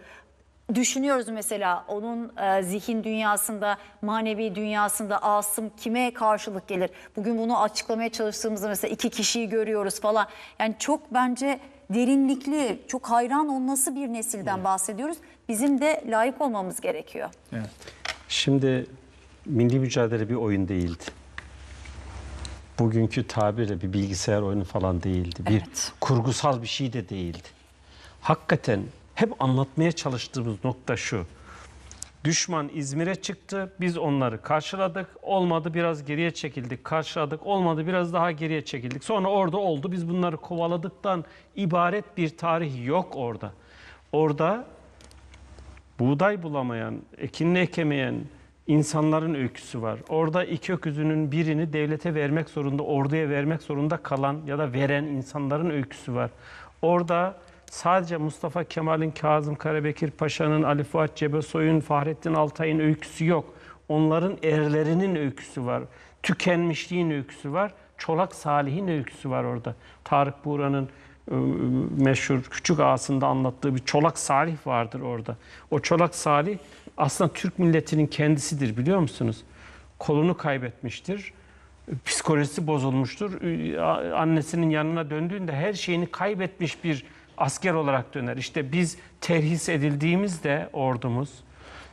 Speaker 1: düşünüyoruz mesela onun e, zihin dünyasında, manevi dünyasında Asım kime karşılık gelir? Bugün bunu açıklamaya çalıştığımızda mesela iki kişiyi görüyoruz falan. Yani çok bence derinlikli, çok hayran olması bir nesilden bahsediyoruz. Bizim de layık olmamız gerekiyor.
Speaker 2: Evet. Şimdi milli mücadele bir oyun değildi. Bugünkü tabirle bir bilgisayar oyunu falan değildi. Bir kurgusal bir şey de değildi. Hakikaten hep anlatmaya çalıştığımız nokta şu. Düşman İzmir'e çıktı. Biz onları karşıladık. Olmadı biraz geriye çekildik. Karşıladık. Olmadı biraz daha geriye çekildik. Sonra orada oldu. Biz bunları kovaladıktan ibaret bir tarih yok orada. Orada buğday bulamayan, ekinini ekemeyen insanların öyküsü var. Orada iki öküzünün birini devlete vermek zorunda, orduya vermek zorunda kalan ya da veren insanların öyküsü var. Orada sadece Mustafa Kemal'in, Kazım Karabekir Paşa'nın, Ali Fuat Cebesoy'un, Fahrettin Altay'ın öyküsü yok. Onların erlerinin öyküsü var. Tükenmişliğin öyküsü var. Çolak Salih'in öyküsü var orada. Tarık Buğra'nın e, meşhur Küçük Ağası'nda anlattığı bir Çolak Salih vardır orada. O Çolak Salih aslında Türk milletinin kendisidir biliyor musunuz? Kolunu kaybetmiştir. Psikolojisi bozulmuştur. Annesinin yanına döndüğünde her şeyini kaybetmiş bir asker olarak döner. İşte biz terhis edildiğimizde ordumuz,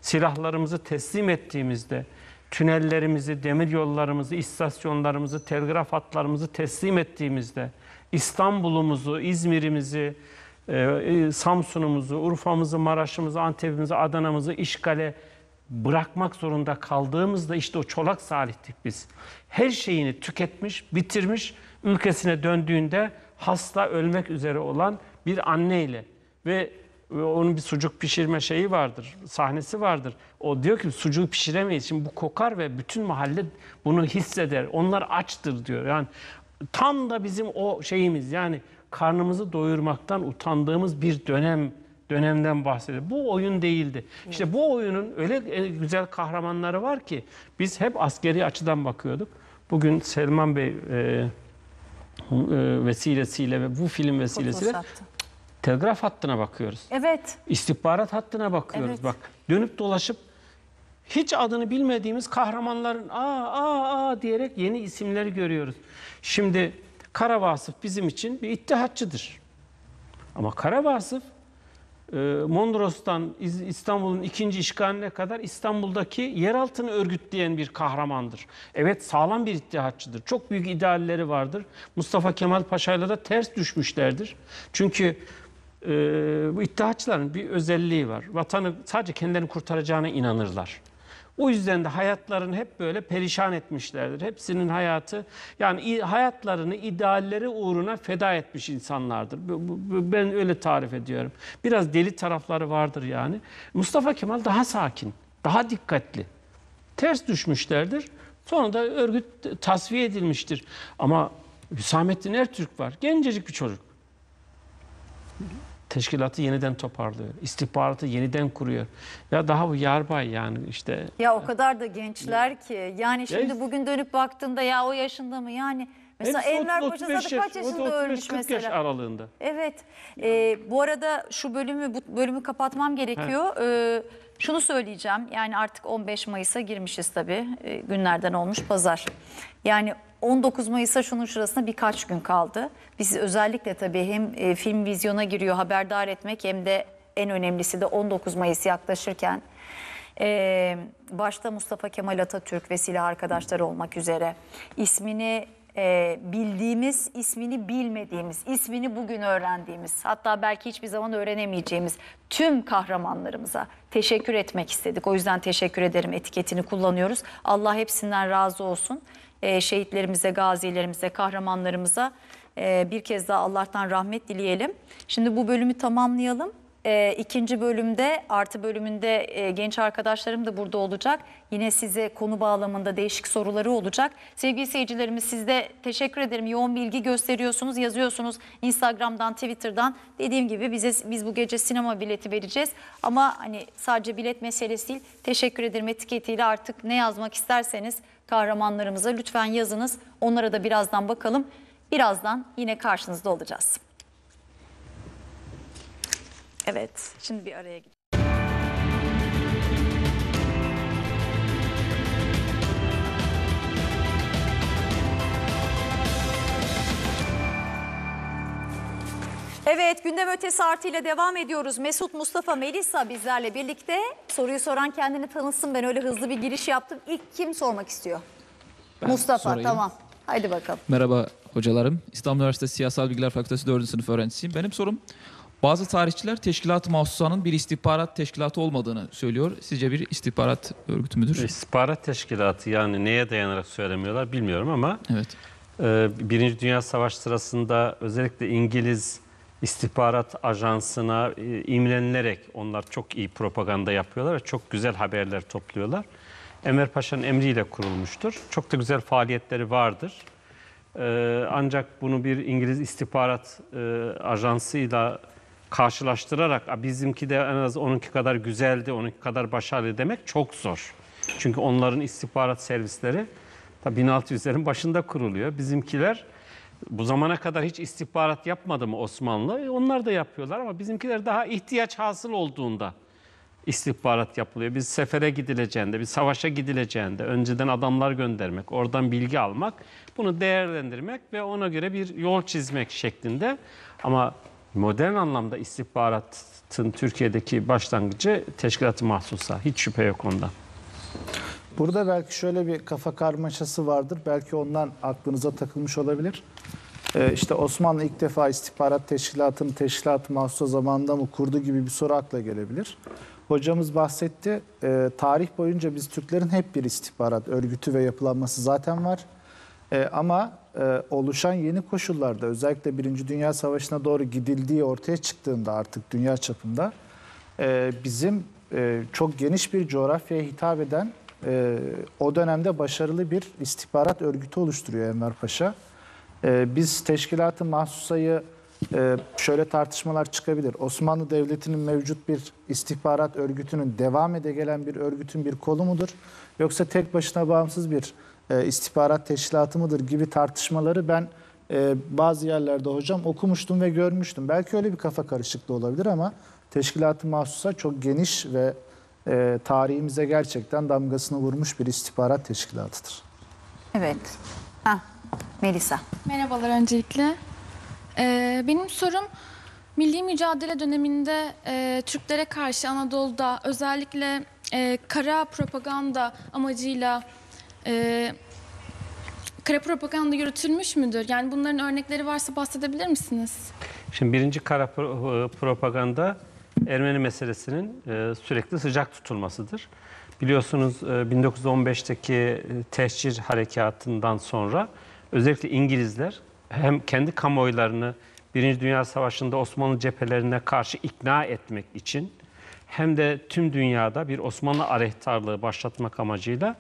Speaker 2: silahlarımızı teslim ettiğimizde, tünellerimizi, demir yollarımızı, istasyonlarımızı, telgraf hatlarımızı teslim ettiğimizde, İstanbul'umuzu, İzmir'imizi, e, e, Samsun'umuzu, Urfa'mızı, Maraş'ımızı, Antep'imizi, Adana'mızı işgale bırakmak zorunda kaldığımızda işte o çolak salihtik biz. Her şeyini tüketmiş, bitirmiş, ülkesine döndüğünde hasta ölmek üzere olan bir anneyle ve onun bir sucuk pişirme şeyi vardır, sahnesi vardır. O diyor ki sucuğu pişiremeyiz. Şimdi bu kokar ve bütün mahalle bunu hisseder. Onlar açtır diyor. Yani tam da bizim o şeyimiz yani karnımızı doyurmaktan utandığımız bir dönem dönemden bahsediyor. Bu oyun değildi. İşte bu oyunun öyle e, güzel kahramanları var ki biz hep askeri açıdan bakıyorduk. Bugün Selman Bey e, e, vesilesiyle ve bu film vesilesiyle fırsat. Telgraf hattına bakıyoruz. Evet. İstihbarat hattına bakıyoruz. Evet. Bak dönüp dolaşıp hiç adını bilmediğimiz kahramanların aa aa aa diyerek yeni isimleri görüyoruz. Şimdi Kara bizim için bir ittihatçıdır. Ama Kara e, Mondros'tan İstanbul'un ikinci işgaline kadar İstanbul'daki yeraltını örgütleyen bir kahramandır. Evet sağlam bir ittihatçıdır. Çok büyük idealleri vardır. Mustafa Kemal Paşa'yla da ters düşmüşlerdir. Çünkü e, bu iddiaçların bir özelliği var. Vatanı sadece kendilerini kurtaracağına inanırlar. O yüzden de hayatlarını hep böyle perişan etmişlerdir. Hepsinin hayatı yani hayatlarını idealleri uğruna feda etmiş insanlardır. Ben öyle tarif ediyorum. Biraz deli tarafları vardır yani. Mustafa Kemal daha sakin, daha dikkatli. Ters düşmüşlerdir. Sonra da örgüt tasfiye edilmiştir. Ama Hüsamettin Ertürk var. Gencecik bir çocuk teşkilatı yeniden toparlıyor. İstihbaratı yeniden kuruyor. Ya daha bu yarbay yani işte.
Speaker 1: Ya o kadar da gençler ki. Yani şimdi ya, bugün dönüp baktığında ya o yaşında mı yani Mesela Hepsi Enver Paşa Sadık kaç yaşında 30, ölmüş 40 mesela? Yaş aralığında. Evet. Ee, bu arada şu bölümü bu bölümü kapatmam gerekiyor. He. Ee, şunu söyleyeceğim yani artık 15 Mayıs'a girmişiz tabii ee, günlerden olmuş pazar. Yani 19 Mayıs'a şunun şurasına birkaç gün kaldı. Biz özellikle tabii hem e, film vizyona giriyor haberdar etmek hem de en önemlisi de 19 Mayıs yaklaşırken e, başta Mustafa Kemal Atatürk ve silah arkadaşları olmak üzere ismini e, bildiğimiz, ismini bilmediğimiz, ismini bugün öğrendiğimiz, hatta belki hiçbir zaman öğrenemeyeceğimiz tüm kahramanlarımıza teşekkür etmek istedik. O yüzden teşekkür ederim etiketini kullanıyoruz. Allah hepsinden razı olsun. E, şehitlerimize, gazilerimize, kahramanlarımıza e, bir kez daha Allah'tan rahmet dileyelim. Şimdi bu bölümü tamamlayalım. E, ikinci bölümde artı bölümünde e, genç arkadaşlarım da burada olacak. Yine size konu bağlamında değişik soruları olacak. Sevgili seyircilerimiz sizde teşekkür ederim. Yoğun bilgi gösteriyorsunuz, yazıyorsunuz Instagram'dan, Twitter'dan. Dediğim gibi bize biz bu gece sinema bileti vereceğiz. Ama hani sadece bilet meselesi değil. Teşekkür ederim etiketiyle artık ne yazmak isterseniz kahramanlarımıza lütfen yazınız. Onlara da birazdan bakalım. Birazdan yine karşınızda olacağız. Evet, şimdi bir araya gidelim. Evet gündem ötesi artıyla devam ediyoruz. Mesut Mustafa Melisa bizlerle birlikte soruyu soran kendini tanısın. Ben öyle hızlı bir giriş yaptım. İlk kim sormak istiyor? Ben Mustafa sorayım. tamam. Haydi bakalım.
Speaker 4: Merhaba hocalarım. İstanbul Üniversitesi Siyasal Bilgiler Fakültesi 4. sınıf öğrencisiyim. Benim sorum bazı tarihçiler teşkilat mahsusanın bir istihbarat teşkilatı olmadığını söylüyor. Sizce bir istihbarat örgütü
Speaker 2: müdür? İstihbarat teşkilatı yani neye dayanarak söylemiyorlar bilmiyorum ama evet. E, Birinci Dünya Savaşı sırasında özellikle İngiliz istihbarat ajansına e, imrenilerek onlar çok iyi propaganda yapıyorlar ve çok güzel haberler topluyorlar. Emer Paşa'nın emriyle kurulmuştur. Çok da güzel faaliyetleri vardır. Ee, ancak bunu bir İngiliz istihbarat e, ajansıyla karşılaştırarak bizimki de en az onunki kadar güzeldi, onunki kadar başarılı demek çok zor. Çünkü onların istihbarat servisleri 1600'lerin başında kuruluyor. Bizimkiler bu zamana kadar hiç istihbarat yapmadı mı Osmanlı? E, onlar da yapıyorlar ama bizimkiler daha ihtiyaç hasıl olduğunda istihbarat yapılıyor. Biz sefere gidileceğinde, bir savaşa gidileceğinde önceden adamlar göndermek, oradan bilgi almak, bunu değerlendirmek ve ona göre bir yol çizmek şeklinde. Ama modern anlamda istihbaratın Türkiye'deki başlangıcı teşkilatı mahsusa. Hiç şüphe yok onda.
Speaker 4: Burada belki şöyle bir kafa karmaşası vardır. Belki ondan aklınıza takılmış olabilir. Ee, işte Osmanlı ilk defa istihbarat teşkilatını teşkilat mahsusa zamanında mı kurdu gibi bir soru akla gelebilir. Hocamız bahsetti. E, tarih boyunca biz Türklerin hep bir istihbarat örgütü ve yapılanması zaten var. E, ama e, oluşan yeni koşullarda özellikle Birinci Dünya Savaşı'na doğru gidildiği ortaya çıktığında artık dünya çapında e, bizim e, çok geniş bir coğrafyaya hitap eden e, o dönemde başarılı bir istihbarat örgütü oluşturuyor Enver Paşa. E, biz teşkilatı mahsusayı e, şöyle tartışmalar çıkabilir. Osmanlı Devleti'nin mevcut bir istihbarat örgütünün devam ede gelen bir örgütün bir kolu mudur? Yoksa tek başına bağımsız bir e, istihbarat teşkilatı mıdır gibi tartışmaları ben e, bazı yerlerde hocam okumuştum ve görmüştüm. Belki öyle bir kafa karışıklığı olabilir ama teşkilat-ı mahsusa çok geniş ve e, tarihimize gerçekten damgasını vurmuş bir istihbarat teşkilatıdır.
Speaker 1: Evet. Ha, Melisa. Merhabalar öncelikle. Ee, benim sorum milli mücadele döneminde e, Türklere karşı Anadolu'da özellikle e, kara propaganda
Speaker 2: amacıyla e, kara propaganda yürütülmüş müdür? Yani bunların örnekleri varsa bahsedebilir misiniz? Şimdi birinci kara e, propaganda Ermeni meselesinin e, sürekli sıcak tutulmasıdır. Biliyorsunuz 1915'teki e, tehcir harekatından sonra özellikle İngilizler hem kendi kamuoylarını Birinci Dünya Savaşı'nda Osmanlı cephelerine karşı ikna etmek için hem de tüm dünyada bir Osmanlı arehtarlığı başlatmak amacıyla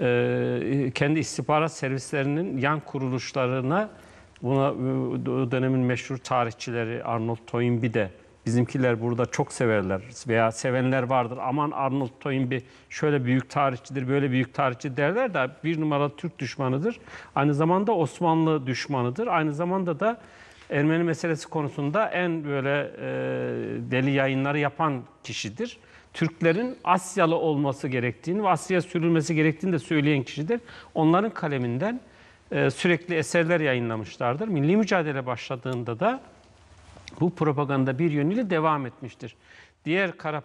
Speaker 2: ee, kendi istihbarat servislerinin yan kuruluşlarına buna e, o dönemin meşhur tarihçileri Arnold Toynbee de bizimkiler burada çok severler veya sevenler vardır. Aman Arnold Toynbee şöyle büyük tarihçidir, böyle büyük tarihçi derler de bir numara Türk düşmanıdır. Aynı zamanda Osmanlı düşmanıdır. Aynı zamanda da Ermeni meselesi konusunda en böyle e, deli yayınları yapan kişidir. Türklerin Asyalı olması gerektiğini ve Asya'ya sürülmesi gerektiğini de söyleyen kişidir. Onların kaleminden e, sürekli eserler yayınlamışlardır. Milli mücadele başladığında da bu propaganda bir yönüyle devam etmiştir. Diğer kara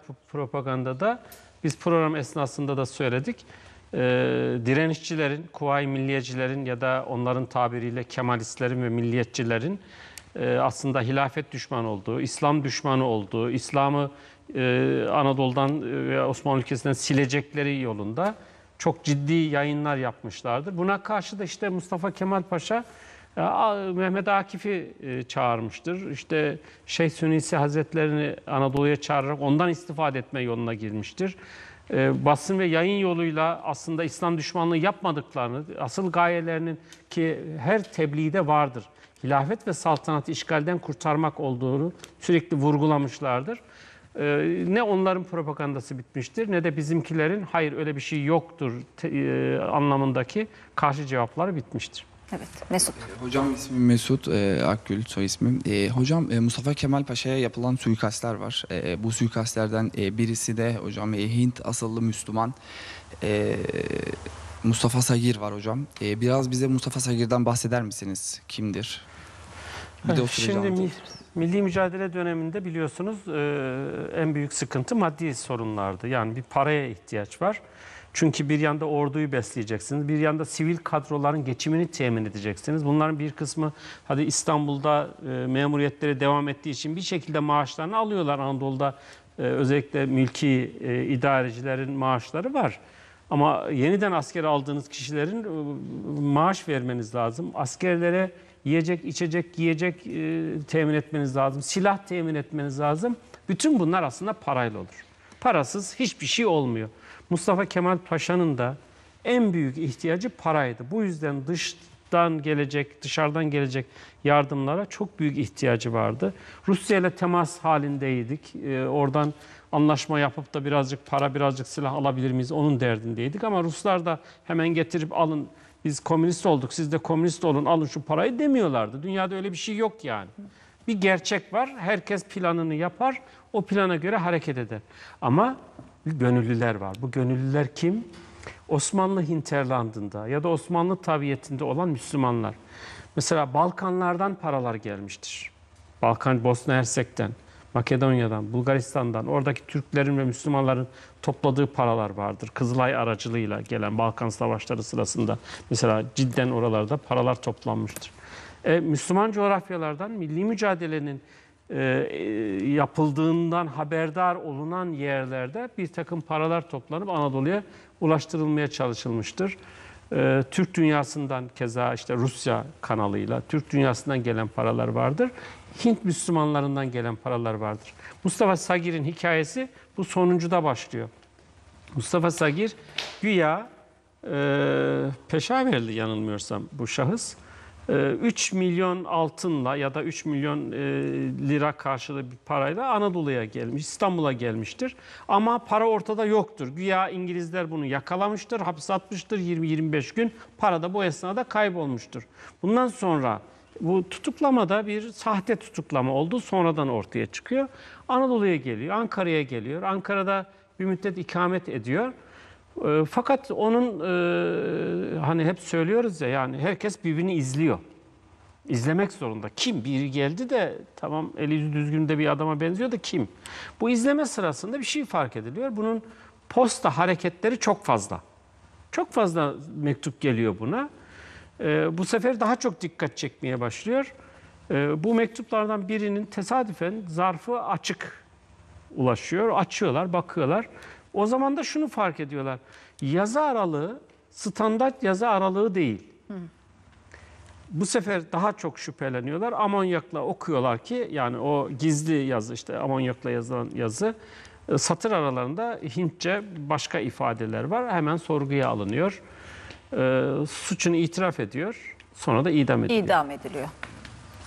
Speaker 2: da, biz program esnasında da söyledik. Ee, direnişçilerin, kuvayi milliyecilerin ya da onların tabiriyle Kemalistlerin ve milliyetçilerin e, aslında hilafet düşmanı olduğu, İslam düşmanı olduğu, İslam'ı e, Anadolu'dan e, ve Osmanlı ülkesinden silecekleri yolunda çok ciddi yayınlar yapmışlardır. Buna karşı da işte Mustafa Kemal Paşa e, Mehmet Akif'i e, çağırmıştır. İşte Şeyh Sünisi Hazretlerini Anadolu'ya çağırarak ondan istifade etme yoluna girmiştir. Basın ve yayın yoluyla aslında İslam düşmanlığı yapmadıklarını, asıl gayelerinin ki her tebliğde vardır. Hilafet ve saltanat işgalden kurtarmak olduğunu sürekli vurgulamışlardır. Ee, ne onların propagandası bitmiştir ne de bizimkilerin hayır öyle bir şey yoktur e, anlamındaki karşı cevapları bitmiştir.
Speaker 1: Evet Mesut. Ee, hocam ismim Mesut e, Akgül soy ismim. E, hocam e, Mustafa Kemal Paşa'ya yapılan suikastler
Speaker 4: var. E, bu suikastlerden e, birisi de hocam e, Hint asıllı Müslüman e, Mustafa Sagir var hocam. E, biraz bize Mustafa Sagir'den bahseder misiniz? Kimdir? Bir de Şimdi
Speaker 2: Milli mücadele döneminde biliyorsunuz e, en büyük sıkıntı maddi sorunlardı. Yani bir paraya ihtiyaç var. Çünkü bir yanda orduyu besleyeceksiniz, bir yanda sivil kadroların geçimini temin edeceksiniz. Bunların bir kısmı hadi İstanbul'da e, memuriyetleri devam ettiği için bir şekilde maaşlarını alıyorlar. Anadolu'da e, özellikle mülki e, idarecilerin maaşları var. Ama yeniden asker aldığınız kişilerin e, maaş vermeniz lazım. Askerlere yiyecek, içecek, giyecek e, temin etmeniz lazım. Silah temin etmeniz lazım. Bütün bunlar aslında parayla olur. Parasız hiçbir şey olmuyor. Mustafa Kemal Paşa'nın da en büyük ihtiyacı paraydı. Bu yüzden dıştan gelecek, dışarıdan gelecek yardımlara çok büyük ihtiyacı vardı. Rusya ile temas halindeydik. Ee, oradan anlaşma yapıp da birazcık para, birazcık silah alabilir miyiz onun derdindeydik. Ama Ruslar da hemen getirip alın biz komünist olduk siz de komünist olun alın şu parayı demiyorlardı. Dünyada öyle bir şey yok yani. Bir gerçek var herkes planını yapar o plana göre hareket eder. Ama gönüllüler var. Bu gönüllüler kim? Osmanlı hinterlandında ya da Osmanlı tabiyetinde olan Müslümanlar. Mesela Balkanlardan paralar gelmiştir. Balkan, Bosna Hersek'ten. Makedonya'dan, Bulgaristan'dan, oradaki Türklerin ve Müslümanların topladığı paralar vardır. Kızılay aracılığıyla gelen Balkan savaşları sırasında mesela cidden oralarda paralar toplanmıştır. E, Müslüman coğrafyalardan milli mücadelenin e, e yapıldığından haberdar olunan yerlerde bir takım paralar toplanıp Anadolu'ya ulaştırılmaya çalışılmıştır. E, Türk dünyasından keza işte Rusya kanalıyla Türk dünyasından gelen paralar vardır. Hint Müslümanlarından gelen paralar vardır. Mustafa Sagir'in hikayesi bu sonuncuda başlıyor. Mustafa Sagir güya e, peşaverli yanılmıyorsam bu şahıs. 3 e, milyon altınla ya da 3 milyon e, lira karşılığı bir parayla Anadolu'ya gelmiş, İstanbul'a gelmiştir. Ama para ortada yoktur. Güya İngilizler bunu yakalamıştır, hapse atmıştır 20-25 gün. Para da bu esnada kaybolmuştur. Bundan sonra bu tutuklamada bir sahte tutuklama oldu. Sonradan ortaya çıkıyor. Anadolu'ya geliyor, Ankara'ya geliyor. Ankara'da bir müddet ikamet ediyor. E, fakat onun e, hani hep söylüyoruz ya yani herkes birbirini izliyor. İzlemek zorunda. Kim? Biri geldi de tamam eli yüzü düzgün de bir adama benziyor da kim? Bu izleme sırasında bir şey fark ediliyor. Bunun posta hareketleri çok fazla. Çok fazla mektup geliyor buna e, bu sefer daha çok dikkat çekmeye başlıyor. E, bu mektuplardan birinin tesadüfen zarfı açık ulaşıyor. Açıyorlar, bakıyorlar. O zaman da şunu fark ediyorlar. Yazı aralığı standart yazı aralığı değil. Hı. Bu sefer daha çok şüpheleniyorlar. Amonyakla okuyorlar ki yani o gizli yazı işte amonyakla yazılan yazı e, satır aralarında Hintçe başka ifadeler var. Hemen sorguya alınıyor e, suçunu itiraf ediyor. Sonra da idam ediliyor.
Speaker 1: İdam ediliyor.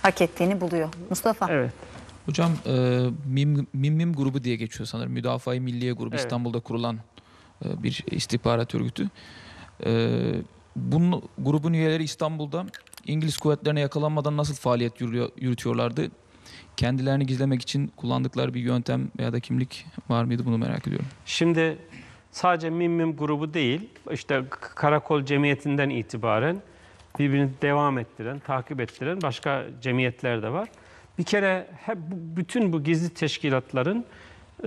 Speaker 1: Hak ettiğini buluyor. Mustafa. Evet.
Speaker 4: Hocam e, Mim, Mim Mim grubu diye geçiyor sanırım. Müdafaa-i Milliye grubu evet. İstanbul'da kurulan e, bir istihbarat örgütü. E, bunun grubun üyeleri İstanbul'da İngiliz kuvvetlerine yakalanmadan nasıl faaliyet yürütüyorlardı? Kendilerini gizlemek için kullandıkları bir
Speaker 2: yöntem veya da kimlik var mıydı bunu merak ediyorum. Şimdi sadece Mimmim grubu değil, işte Karakol Cemiyeti'nden itibaren birbirini devam ettiren, takip ettiren başka cemiyetler de var. Bir kere hep bütün bu gizli teşkilatların e,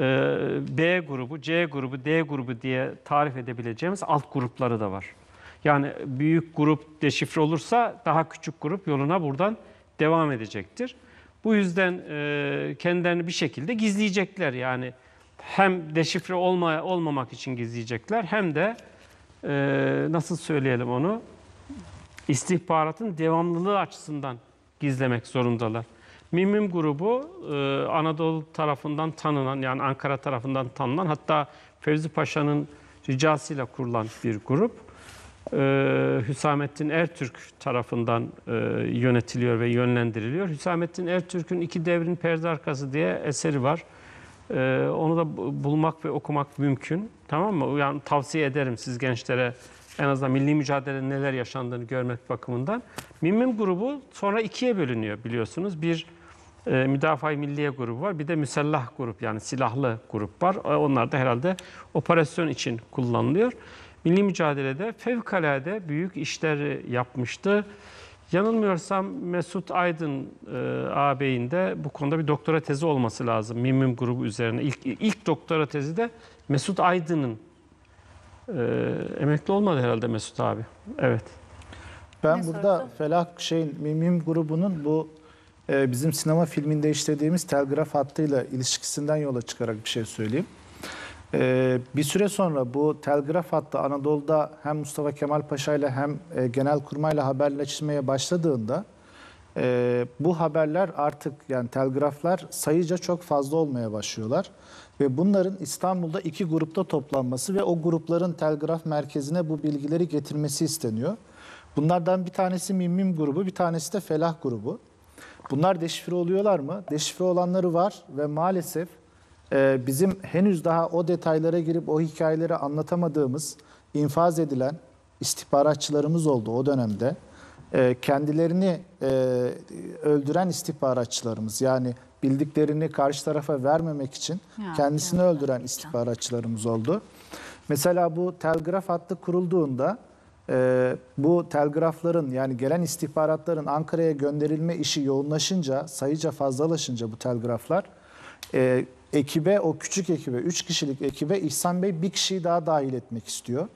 Speaker 2: B grubu, C grubu, D grubu diye tarif edebileceğimiz alt grupları da var. Yani büyük grup deşifre olursa daha küçük grup yoluna buradan devam edecektir. Bu yüzden e, kendilerini bir şekilde gizleyecekler yani hem deşifre olma, olmamak için gizleyecekler hem de e, nasıl söyleyelim onu istihbaratın devamlılığı açısından gizlemek zorundalar. Mimim grubu e, Anadolu tarafından tanınan yani Ankara tarafından tanınan hatta Fevzi Paşa'nın ricasıyla kurulan bir grup. E, Hüsamettin Ertürk tarafından e, yönetiliyor ve yönlendiriliyor. Hüsamettin Ertürk'ün iki devrin perde arkası diye eseri var. Ee, onu da bulmak ve okumak mümkün. Tamam mı? Yani tavsiye ederim siz gençlere en azından milli mücadelenin neler yaşandığını görmek bakımından. MIMIM grubu sonra ikiye bölünüyor biliyorsunuz. Bir e, müdafaa milliye grubu var. Bir de müsellah grup yani silahlı grup var. E, onlar da herhalde operasyon için kullanılıyor. Milli mücadelede fevkalade büyük işler yapmıştı. Yanılmıyorsam Mesut Aydın e, ağabeyin de bu konuda bir doktora tezi olması lazım. Mimim grubu üzerine. İlk, ilk doktora tezi de Mesut Aydın'ın. E, emekli olmadı herhalde Mesut abi. Evet.
Speaker 4: Ben ne burada sordu? Felah şeyin Mimim grubunun bu e, bizim sinema filminde işlediğimiz telgraf hattıyla ilişkisinden yola çıkarak bir şey söyleyeyim. Ee, bir süre sonra bu telgraf hattı Anadolu'da hem Mustafa Kemal Paşa ile hem e, Genelkurmay'la haberleşmeye başladığında e, bu haberler artık yani telgraflar sayıca çok fazla olmaya başlıyorlar. Ve bunların İstanbul'da iki grupta toplanması ve o grupların telgraf merkezine bu bilgileri getirmesi isteniyor. Bunlardan bir tanesi Mimmim grubu, bir tanesi de Felah grubu. Bunlar deşifre oluyorlar mı? Deşifre olanları var ve maalesef ee, bizim henüz daha o detaylara girip o hikayeleri anlatamadığımız infaz edilen istihbaratçılarımız oldu o dönemde. Ee, kendilerini e, öldüren istihbaratçılarımız yani bildiklerini karşı tarafa vermemek için kendisini öldüren istihbaratçılarımız oldu. Mesela bu telgraf hattı kurulduğunda e, bu telgrafların yani gelen istihbaratların Ankara'ya gönderilme işi yoğunlaşınca sayıca fazlalaşınca bu telgraflar e, ekibe, o küçük ekibe, 3 kişilik ekibe İhsan Bey bir kişiyi daha dahil etmek istiyor.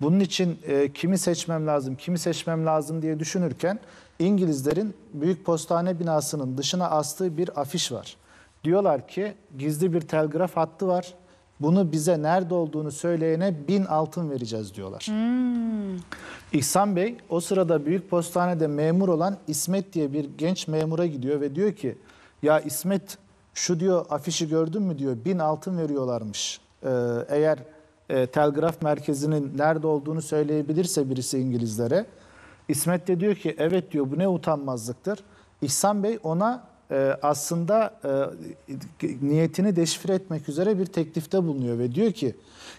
Speaker 4: Bunun için e, kimi seçmem lazım, kimi seçmem lazım diye düşünürken İngilizlerin Büyük Postane binasının dışına astığı bir afiş var. Diyorlar ki gizli bir telgraf hattı var. Bunu bize nerede olduğunu söyleyene bin altın vereceğiz diyorlar. Hmm. İhsan Bey o sırada Büyük Postane'de memur olan İsmet diye bir genç memura gidiyor ve diyor ki ya İsmet şu diyor afişi gördün mü diyor bin altın veriyorlarmış. Ee, eğer e, telgraf merkezinin nerede olduğunu söyleyebilirse birisi İngilizlere. İsmet de diyor ki evet diyor bu ne utanmazlıktır. İhsan Bey ona e, aslında e, niyetini deşifre etmek üzere bir teklifte bulunuyor ve diyor ki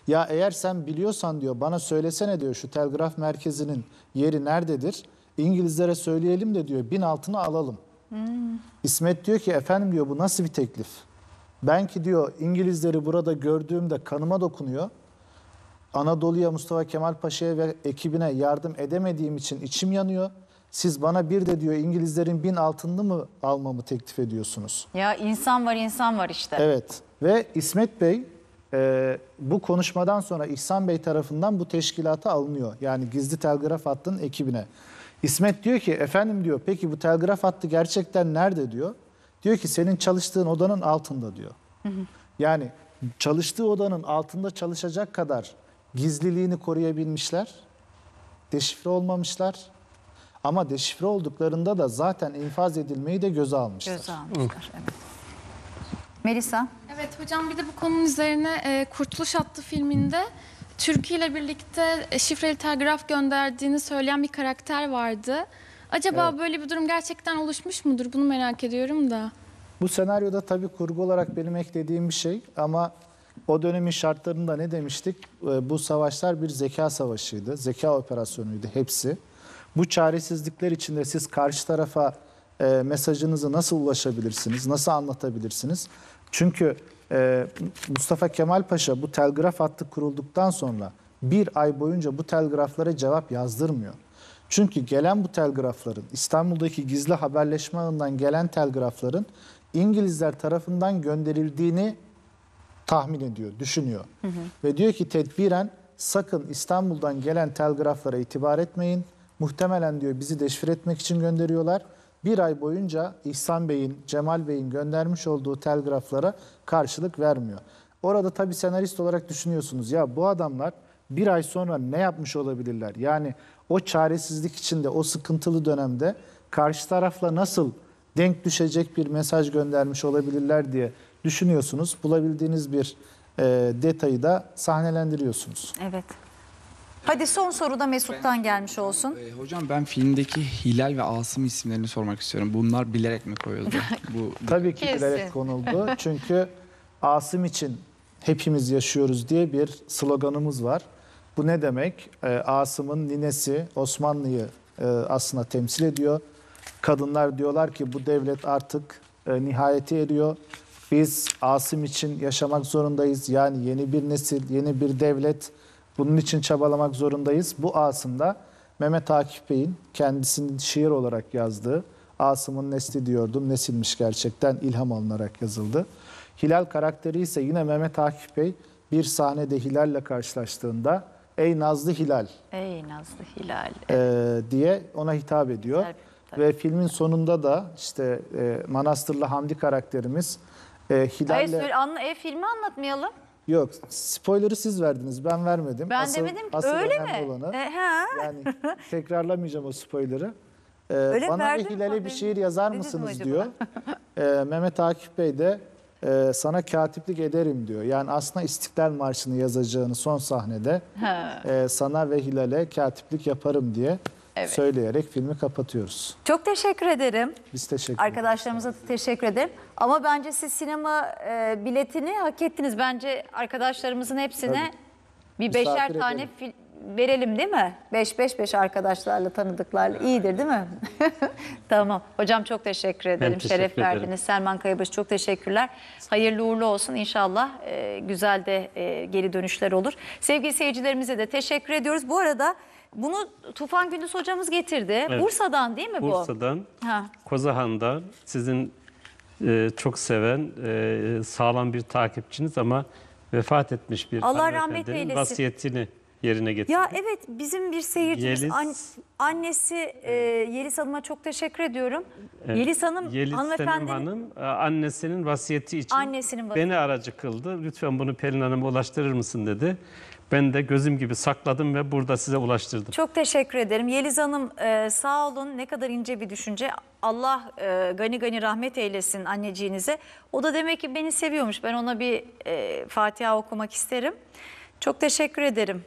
Speaker 4: ya eğer sen biliyorsan diyor bana söylesene diyor şu telgraf merkezinin yeri nerededir. İngilizlere söyleyelim de diyor bin altını alalım. İsmet diyor ki efendim diyor bu nasıl bir teklif? Ben ki diyor İngilizleri burada gördüğümde kanıma dokunuyor. Anadolu'ya Mustafa Kemal Paşa'ya ve ekibine yardım edemediğim için içim yanıyor. Siz bana bir de diyor İngilizlerin bin altınlı mı almamı teklif ediyorsunuz?
Speaker 1: Ya insan var insan var işte.
Speaker 4: Evet ve İsmet Bey e, bu konuşmadan sonra İhsan Bey tarafından bu teşkilata alınıyor. Yani gizli telgraf hattının ekibine. İsmet diyor ki efendim diyor peki bu telgraf hattı gerçekten nerede diyor. Diyor ki senin çalıştığın odanın altında diyor. Hı hı. Yani çalıştığı odanın altında çalışacak kadar gizliliğini koruyabilmişler. Deşifre olmamışlar. Ama deşifre olduklarında da zaten infaz edilmeyi de göze almışlar. Göze almışlar evet.
Speaker 1: Melisa.
Speaker 2: Evet hocam bir de bu konunun üzerine e, Kurtuluş adlı filminde... Hı Türkiye ile birlikte e, şifreli telgraf gönderdiğini söyleyen bir karakter vardı. Acaba evet. böyle bir durum gerçekten oluşmuş mudur? Bunu merak ediyorum da.
Speaker 4: Bu senaryoda tabii kurgu olarak benim eklediğim bir şey ama o dönemin şartlarında ne demiştik? E, bu savaşlar bir zeka savaşıydı, zeka operasyonuydu hepsi. Bu çaresizlikler içinde siz karşı tarafa e, mesajınızı nasıl ulaşabilirsiniz, nasıl anlatabilirsiniz? Çünkü e, Mustafa Kemal Paşa bu telgraf hattı kurulduktan sonra bir ay boyunca bu telgraflara cevap yazdırmıyor. Çünkü gelen bu telgrafların İstanbul'daki gizli haberleşme ağından gelen telgrafların İngilizler tarafından gönderildiğini tahmin ediyor, düşünüyor. Hı hı. Ve diyor ki tedbiren sakın İstanbul'dan gelen telgraflara itibar etmeyin. Muhtemelen diyor bizi deşifre etmek için gönderiyorlar bir ay boyunca İhsan Bey'in, Cemal Bey'in göndermiş olduğu telgraflara karşılık vermiyor. Orada tabii senarist olarak düşünüyorsunuz ya bu adamlar bir ay sonra ne yapmış olabilirler? Yani o çaresizlik içinde, o sıkıntılı dönemde karşı tarafla nasıl denk düşecek bir mesaj göndermiş olabilirler diye düşünüyorsunuz. Bulabildiğiniz bir e, detayı da sahnelendiriyorsunuz.
Speaker 1: Evet. Hadi son soruda Mesut'tan gelmiş olsun. Ee, hocam
Speaker 4: ben filmdeki Hilal ve Asım isimlerini sormak istiyorum. Bunlar bilerek mi koyuldu? Bu Tabii ki bilerek konuldu. Çünkü Asım için hepimiz yaşıyoruz diye bir sloganımız var. Bu ne demek? Ee, Asım'ın ninesi Osmanlı'yı e, aslında temsil ediyor. Kadınlar diyorlar ki bu devlet artık e, nihayeti eriyor. Biz Asım için yaşamak zorundayız. Yani yeni bir nesil, yeni bir devlet bunun için çabalamak zorundayız. Bu asımda Mehmet Akif Bey'in kendisinin şiir olarak yazdığı Asım'ın nesli diyordum. Nesilmiş gerçekten ilham alınarak yazıldı. Hilal karakteri ise yine Mehmet Akif Bey bir sahnede Hilal'le karşılaştığında Ey Nazlı Hilal.
Speaker 1: Ey Nazlı Hilal.
Speaker 4: E, diye ona hitap ediyor. Tabii, tabii. Ve filmin sonunda da işte e, Manastırlı Hamdi karakterimiz e, Hilal'le... Hayır,
Speaker 1: anla, e, filmi anlatmayalım.
Speaker 4: Yok spoiler'ı siz verdiniz ben vermedim. Ben asıl, demedim ki asıl öyle mi? Olanı,
Speaker 1: e, ha? Yani
Speaker 4: tekrarlamayacağım o spoiler'ı. Ee, bana ve Hilal'e bir şiir yazar mısınız diyor. ee, Mehmet Akif Bey de e, sana katiplik ederim diyor. Yani aslında İstiklal Marşı'nı yazacağını son sahnede e, sana ve Hilal'e katiplik yaparım diye Evet. söyleyerek filmi kapatıyoruz.
Speaker 1: Çok teşekkür ederim.
Speaker 4: Biz teşekkür ederiz. Arkadaşlarımıza
Speaker 1: da teşekkür ederim. Ama bence siz sinema e, biletini hak ettiniz. Bence arkadaşlarımızın hepsine
Speaker 4: bir beşer Misafir tane
Speaker 1: edelim. verelim değil mi? Beş beş beş arkadaşlarla tanıdıklarla iyidir değil mi? tamam. Hocam çok teşekkür ederim. teşekkür Şeref ederim. verdiniz. Selman Kayabaşı çok teşekkürler. Hayırlı uğurlu olsun İnşallah e, güzel de e, geri dönüşler olur. Sevgili seyircilerimize de teşekkür ediyoruz. Bu arada bunu Tufan Gündüz hocamız getirdi. Evet. Bursa'dan değil mi bu? Bursa'dan,
Speaker 2: ha. Kozahan'da sizin e, çok seven, e, sağlam bir takipçiniz ama vefat etmiş bir Allah rahmet eylesin. vasiyetini yerine getirdi. Ya
Speaker 1: evet bizim bir seyircimiz Yeliz, an, annesi e, Yeliz Hanım'a çok teşekkür ediyorum.
Speaker 2: Evet, Yeliz Hanım Yeliz hanımefendinin Hanım, e, annesinin vasiyeti için annesinin vasiyeti. beni aracı kıldı. Lütfen bunu Pelin Hanım'a ulaştırır mısın dedi. Ben de gözüm gibi sakladım ve burada size ulaştırdım. Çok
Speaker 1: teşekkür ederim. Yeliz Hanım e, sağ olun. Ne kadar ince bir düşünce. Allah e, gani gani rahmet eylesin anneciğinize. O da demek ki beni seviyormuş. Ben ona bir e, Fatiha okumak isterim. Çok teşekkür ederim.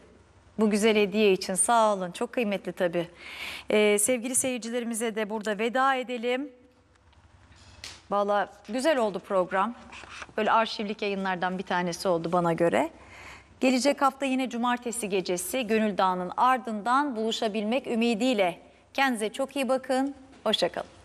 Speaker 1: Bu güzel hediye için sağ olun. Çok kıymetli tabii. Ee, sevgili seyircilerimize de burada veda edelim. Valla güzel oldu program. Böyle arşivlik yayınlardan bir tanesi oldu bana göre. Gelecek hafta yine cumartesi gecesi Gönül Dağı'nın ardından buluşabilmek ümidiyle. Kendinize çok iyi bakın, hoşçakalın.